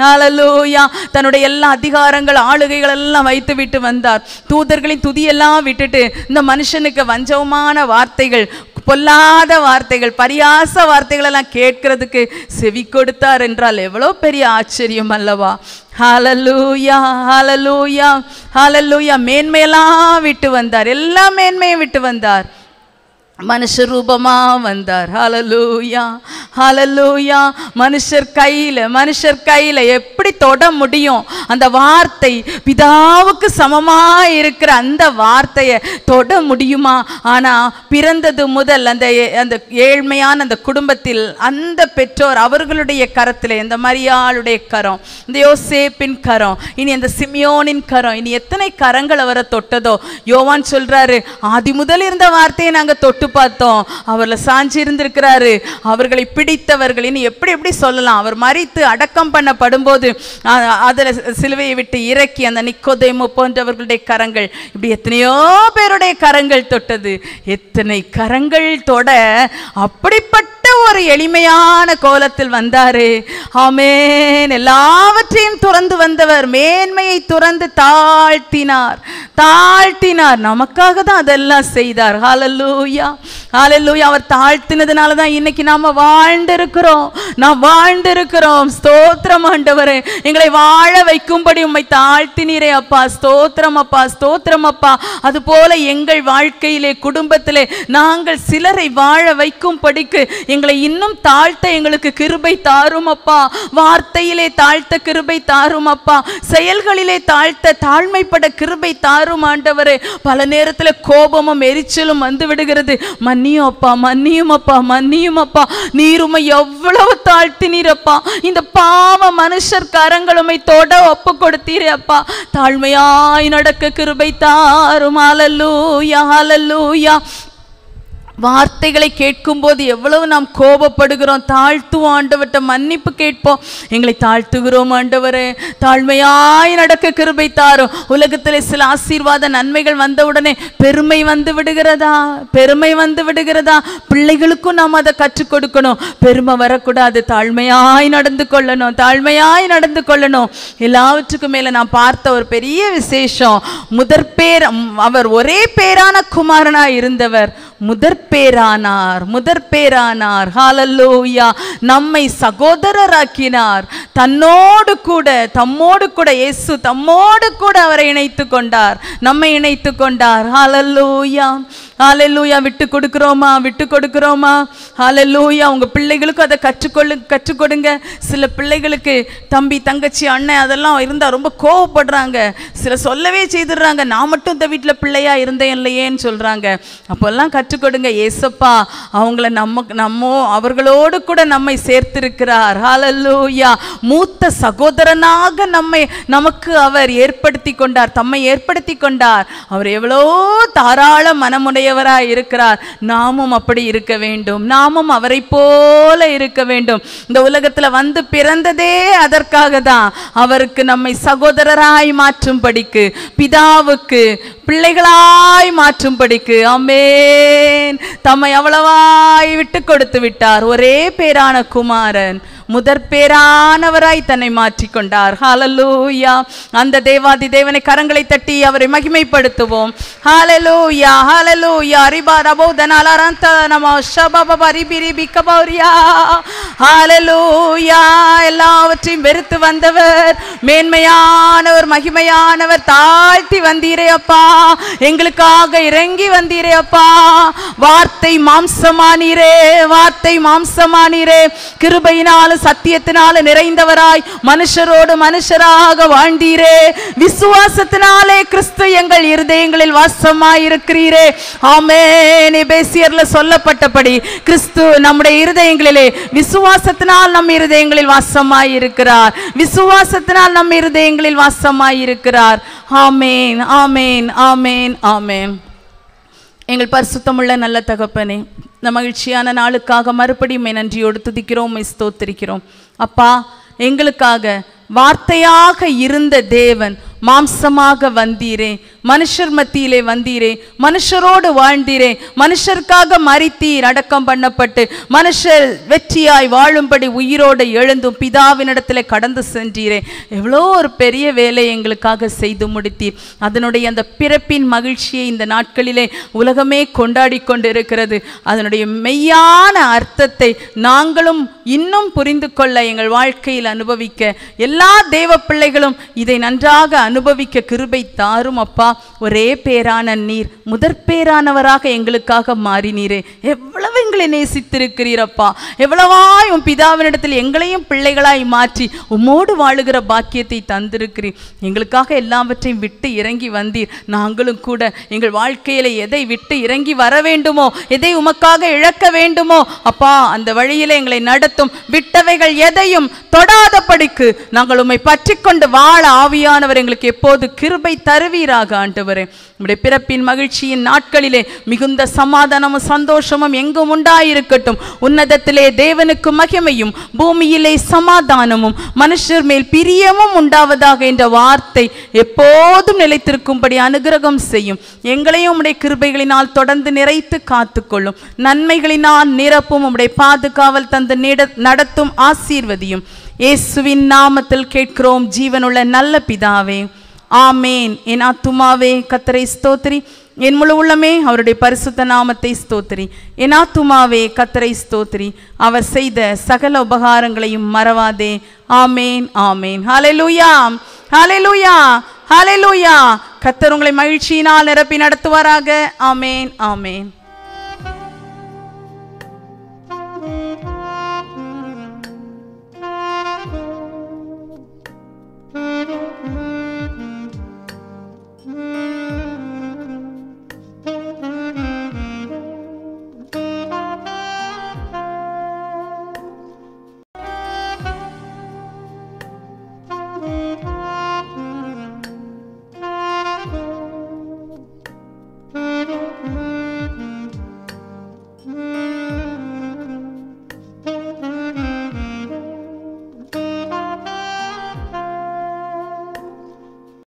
நாளலூயா தன்னுடைய எல்லா அதிகாரங்கள் ஆளுகைகள் எல்லாம் வைத்து விட்டு வந்தார் தூதர்களின் துதியெல்லாம் விட்டுட்டு இந்த மனுஷனுக்கு வஞ்சவமான வார்த்தைகள் பொல்லாத வார்த்தைகள் பரியாச வார்த்தைகளெல்லாம் கேட்கறதுக்கு செவி கொடுத்தார் என்றால் எவ்வளோ பெரிய ஆச்சரியம் அல்லவா ஹலலூயா ஹலலூயா ஹலலூயா மேன்மையெல்லாம் விட்டு வந்தார் எல்லா மேன்மையும் விட்டு வந்தார் மனுஷரூபமாக வந்தார் ஹலலூயா ஹலலூயா மனுஷர் கையில் மனுஷர் கையில் எப்படி தொட முடியும் அந்த வார்த்தை பிதாவுக்கு சமமாக இருக்கிற அந்த வார்த்தையை தொட முடியுமா ஆனால் பிறந்தது முதல் அந்த அந்த ஏழ்மையான அந்த குடும்பத்தில் அந்த பெற்றோர் அவர்களுடைய கரத்தில் இந்த மரியாளுடைய கரம் இந்த யோசேப்பின் கரம் இனி அந்த சிமியோனின் கரம் இனி எத்தனை கரங்கள் அவரை தொட்டதோ யோவான் சொல்கிறாரு ஆதி முதல் இருந்த வார்த்தையை நாங்கள் தொட்டு தொட்டு பார்த்தோம் அவரில் சாஞ்சி இருந்திருக்கிறாரு அவர்களை பிடித்தவர்களின்னு எப்படி எப்படி சொல்லலாம் அவர் மறித்து அடக்கம் பண்ணப்படும் போது அதில் சிலுவையை விட்டு இறக்கி அந்த நிக்கோதைமு போன்றவர்களுடைய கரங்கள் இப்படி எத்தனையோ பேருடைய கரங்கள் தொட்டது எத்தனை கரங்கள் தொட அப்படிப்பட்ட அப்படிப்பட்ட ஒரு எளிமையான கோலத்தில் வந்தாரு ஆமேன் எல்லாவற்றையும் துறந்து வந்தவர் மேன்மையை துறந்து தாழ்த்தினார் தாழ்த்தினார் நமக்காக தான் அதெல்லாம் செய்தார் ஹாலல்லூயா ஹாலல்லூயா அவர் தாழ்த்தினதுனால தான் இன்னைக்கு நாம் வாழ்ந்திருக்கிறோம் நாம் வாழ்ந்திருக்கிறோம் ஸ்தோத்திரம் ஆண்டவரே எங்களை வாழ வைக்கும்படி உண்மை தாழ்த்தினீரே அப்பா ஸ்தோத்திரம் அப்பா ஸ்தோத்திரம் அப்பா அதுபோல எங்கள் வாழ்க்கையிலே குடும்பத்திலே நாங்கள் சிலரை வாழ வைக்கும்படிக்கு எங்களை இன்னும் தாழ்த்த எங்களுக்கு கிருபை தாரும் அப்பா வார்த்தையிலே தாழ்த்த கிருபை தாரும் அப்பா செயல்களிலே தாழ்த்த தாழ்மைப்பட கிருபை தாரும் ஆண்டவரே பல நேரத்தில் கோபமும் எரிச்சலும் வந்து விடுகிறது மன்னியும் அப்பா மன்னியும் அப்பா மன்னியும் அப்பா நீருமை எவ்வளவு தாழ்த்தினீரப்பா இந்த பாவ மனுஷர் கரங்களுமை தொட ஒப்பு கொடுத்தீரே அப்பா தாழ்மையாய் நடக்க கிருபை தாரும் அலல்லூயா அலல்லூயா வார்த்தைகளை கேட்கும் போது எவ்வளவு நாம் கோபப்படுகிறோம் தாழ்த்துவோம் ஆண்டவர்கிட்ட மன்னிப்பு கேட்போம் எங்களை தாழ்த்துகிறோம் ஆண்டவரே தாழ்மையாய் நடக்க கிருபை தாரும் உலகத்தில் சில ஆசீர்வாத நன்மைகள் வந்தவுடனே பெருமை வந்து விடுகிறதா பெருமை வந்து விடுகிறதா பிள்ளைகளுக்கும் நாம் அதை கற்றுக் கொடுக்கணும் பெருமை வரக்கூடாது தாழ்மையாய் நடந்து கொள்ளணும் தாழ்மையாய் நடந்து கொள்ளணும் எல்லாவற்றுக்கும் மேலே நான் பார்த்த ஒரு பெரிய விசேஷம் முதற்பே பேர் அவர் ஒரே பேரான குமாரனாய் இருந்தவர் முதற் பேரானார் முதற் பேரானார் ஹாலல்லோயா நம்மை சகோதரராக்கினார் தன்னோடு கூட தம்மோடு கூட இயேசு தம்மோடு கூட அவரை இணைத்து கொண்டார் நம்மை இணைத்து கொண்டார் ஹாலல்லோயா ஹாலெல்லூயா விட்டு கொடுக்குறோமா விட்டு கொடுக்குறோமா ஹாலெல்லூயா உங்கள் பிள்ளைகளுக்கும் அதை கற்றுக்கொள்ளு கற்றுக் கொடுங்க சில பிள்ளைகளுக்கு தம்பி தங்கச்சி அண்ணன் அதெல்லாம் இருந்தால் ரொம்ப கோவப்படுறாங்க சில சொல்லவே செய்துடுறாங்க நான் மட்டும் இந்த வீட்டில் பிள்ளையாக இருந்தேன் இல்லையேன்னு சொல்கிறாங்க அப்போல்லாம் கற்றுக் கொடுங்க ஏசப்பா அவங்கள நம்ம நம்ம அவர்களோடு கூட நம்மை சேர்த்திருக்கிறார் ஹாலல்லூயா மூத்த சகோதரனாக நம்மை நமக்கு அவர் ஏற்படுத்தி கொண்டார் தம்மை ஏற்படுத்தி கொண்டார் அவர் எவ்வளோ தாராள மனமுடைய உடையவராய் இருக்கிறார் நாமும் அப்படி இருக்க வேண்டும் நாமும் அவரை போல இருக்க வேண்டும் இந்த உலகத்தில் வந்து பிறந்ததே அதற்காக தான் அவருக்கு நம்மை சகோதரராய் மாற்றும் படிக்கு பிதாவுக்கு பிள்ளைகளாய் மாற்றும்படிக்கு அம்மேன் தம்மை அவ்வளவாய் விட்டு கொடுத்து விட்டார் ஒரே பேரான குமாரன் முதற் பேரானவராய் தன்னை மாற்றிக்கொண்டார் ஹாலலூயா அந்த தேவாதி தேவனை கரங்களை தட்டி அவரை மகிமைப்படுத்துவோம் ஹாலலூயா ஹாலலூயா அரிபா ரபோ தனாலாரந்த நமோ ஷபபா ரிபி ஹாலலூயா எல்லாவற்றையும் வெறுத்து வந்தவர் மேன்மையானவர் மகிமையானவர் தாழ்த்தி வந்தீரே அப்பா எங்களுக்காக இறங்கி வந்தீரே அப்பா வார்த்தை மாம்சமானீரே வார்த்தை மாம்சமானீரே கிருபையினால சத்தியத்தினால நிறைந்தவராய் மனுஷரோடு மனுஷராக வாழ்ந்தீரே விசுவாசத்தினாலே கிறிஸ்து எங்கள் இருதயங்களில் வாசமாயிருக்கிறீரே ஆமே பேசியர்ல சொல்லப்பட்டபடி கிறிஸ்து நம்முடைய இருதயங்களிலே விசுவாசத்தினால் நம் இருதயங்களில் வாசமாயிருக்கிறார் விசுவாசத்தினால் நம் இருதயங்களில் வாசமாயிருக்கிறார் ஆமேன் ஆமேன் ஆமேன் ஆமேன் எங்கள் பரிசுத்தமுள்ள நல்ல தகப்பனே இந்த மகிழ்ச்சியான நாளுக்காக மறுபடியும் நன்றியோடு துதிக்கிறோம் உண்மை ஸ்தோத்திரிக்கிறோம் அப்பா எங்களுக்காக வார்த்தையாக இருந்த தேவன் மாம்சமாக வந்தீரே மனுஷர் மத்தியிலே வந்தீரே மனுஷரோடு வாழ்ந்தீரே மனுஷருக்காக மறித்தீர் அடக்கம் பண்ணப்பட்டு மனுஷர் வெற்றியாய் வாழும்படி உயிரோடு எழுந்தும் பிதாவினிடத்தில் கடந்து சென்றீரே எவ்வளோ ஒரு பெரிய வேலை எங்களுக்காக செய்து முடித்தீர் அதனுடைய அந்த பிறப்பின் மகிழ்ச்சியை இந்த நாட்களிலே உலகமே கொண்டாடி கொண்டிருக்கிறது அதனுடைய மெய்யான அர்த்தத்தை நாங்களும் இன்னும் புரிந்து கொள்ள எங்கள் வாழ்க்கையில் அனுபவிக்க எல்லா தேவ பிள்ளைகளும் இதை நன்றாக அனுபவிக்க கிருபை தாரும் அப்பா ஒரே பேரான நீர் முதற் பேரானவராக எங்களுக்காக மாறினீரே எவ்வளவு எங்களை நேசித்திருக்கிறீரப்பா எவ்வளவாய் உன் பிதாவினிடத்தில் எங்களையும் பிள்ளைகளாய் மாற்றி உம்மோடு வாழுகிற பாக்கியத்தை தந்திருக்கிறீர் எங்களுக்காக எல்லாவற்றையும் விட்டு இறங்கி வந்தீர் நாங்களும் கூட எங்கள் வாழ்க்கையில எதை விட்டு இறங்கி வர வேண்டுமோ எதை உமக்காக இழக்க வேண்டுமோ அப்பா அந்த வழியில எங்களை நடத்தும் விட்டவைகள் எதையும் தொடாத படிக்கு நாங்கள் உம்மை பற்றி கொண்டு வாழ ஆவியானவர் எங்களுக்கு எப்போது கிருபை தருவீராக ஆண்டவரே நம்முடைய பிறப்பின் மகிழ்ச்சியின் நாட்களிலே மிகுந்த சமாதானமும் சந்தோஷமும் எங்கும் உண்டாயிருக்கட்டும் உன்னதத்திலே தேவனுக்கு மகிமையும் பூமியிலே சமாதானமும் மனுஷர் மேல் பிரியமும் உண்டாவதாக என்ற வார்த்தை எப்போதும் நிலைத்திருக்கும்படி அனுகிரகம் செய்யும் எங்களையும் உடைய கிருபைகளினால் தொடர்ந்து நிறைத்து காத்துக்கொள்ளும் நன்மைகளினால் நிரப்பும் உடைய பாதுகாவல் தந்து நடத்தும் ஆசீர்வதியும் இயேசுவின் நாமத்தில் கேட்கிறோம் ஜீவனுள்ள நல்ல பிதாவே ஆமேன் என் ஆத்துமாவே கத்தரை ஸ்தோத்திரி என் முழு உள்ளமே அவருடைய பரிசுத்த நாமத்தை ஸ்தோத்திரி என் ஆத்துமாவே கத்தரை ஸ்தோத்திரி அவர் செய்த சகல உபகாரங்களையும் மறவாதே ஆமேன் ஆமேன் ஹலே லூயா ஹலே லூயா ஹலே லூயா கத்தர் உங்களை மகிழ்ச்சியினால் நிரப்பி நடத்துவாராக ஆமேன் ஆமேன்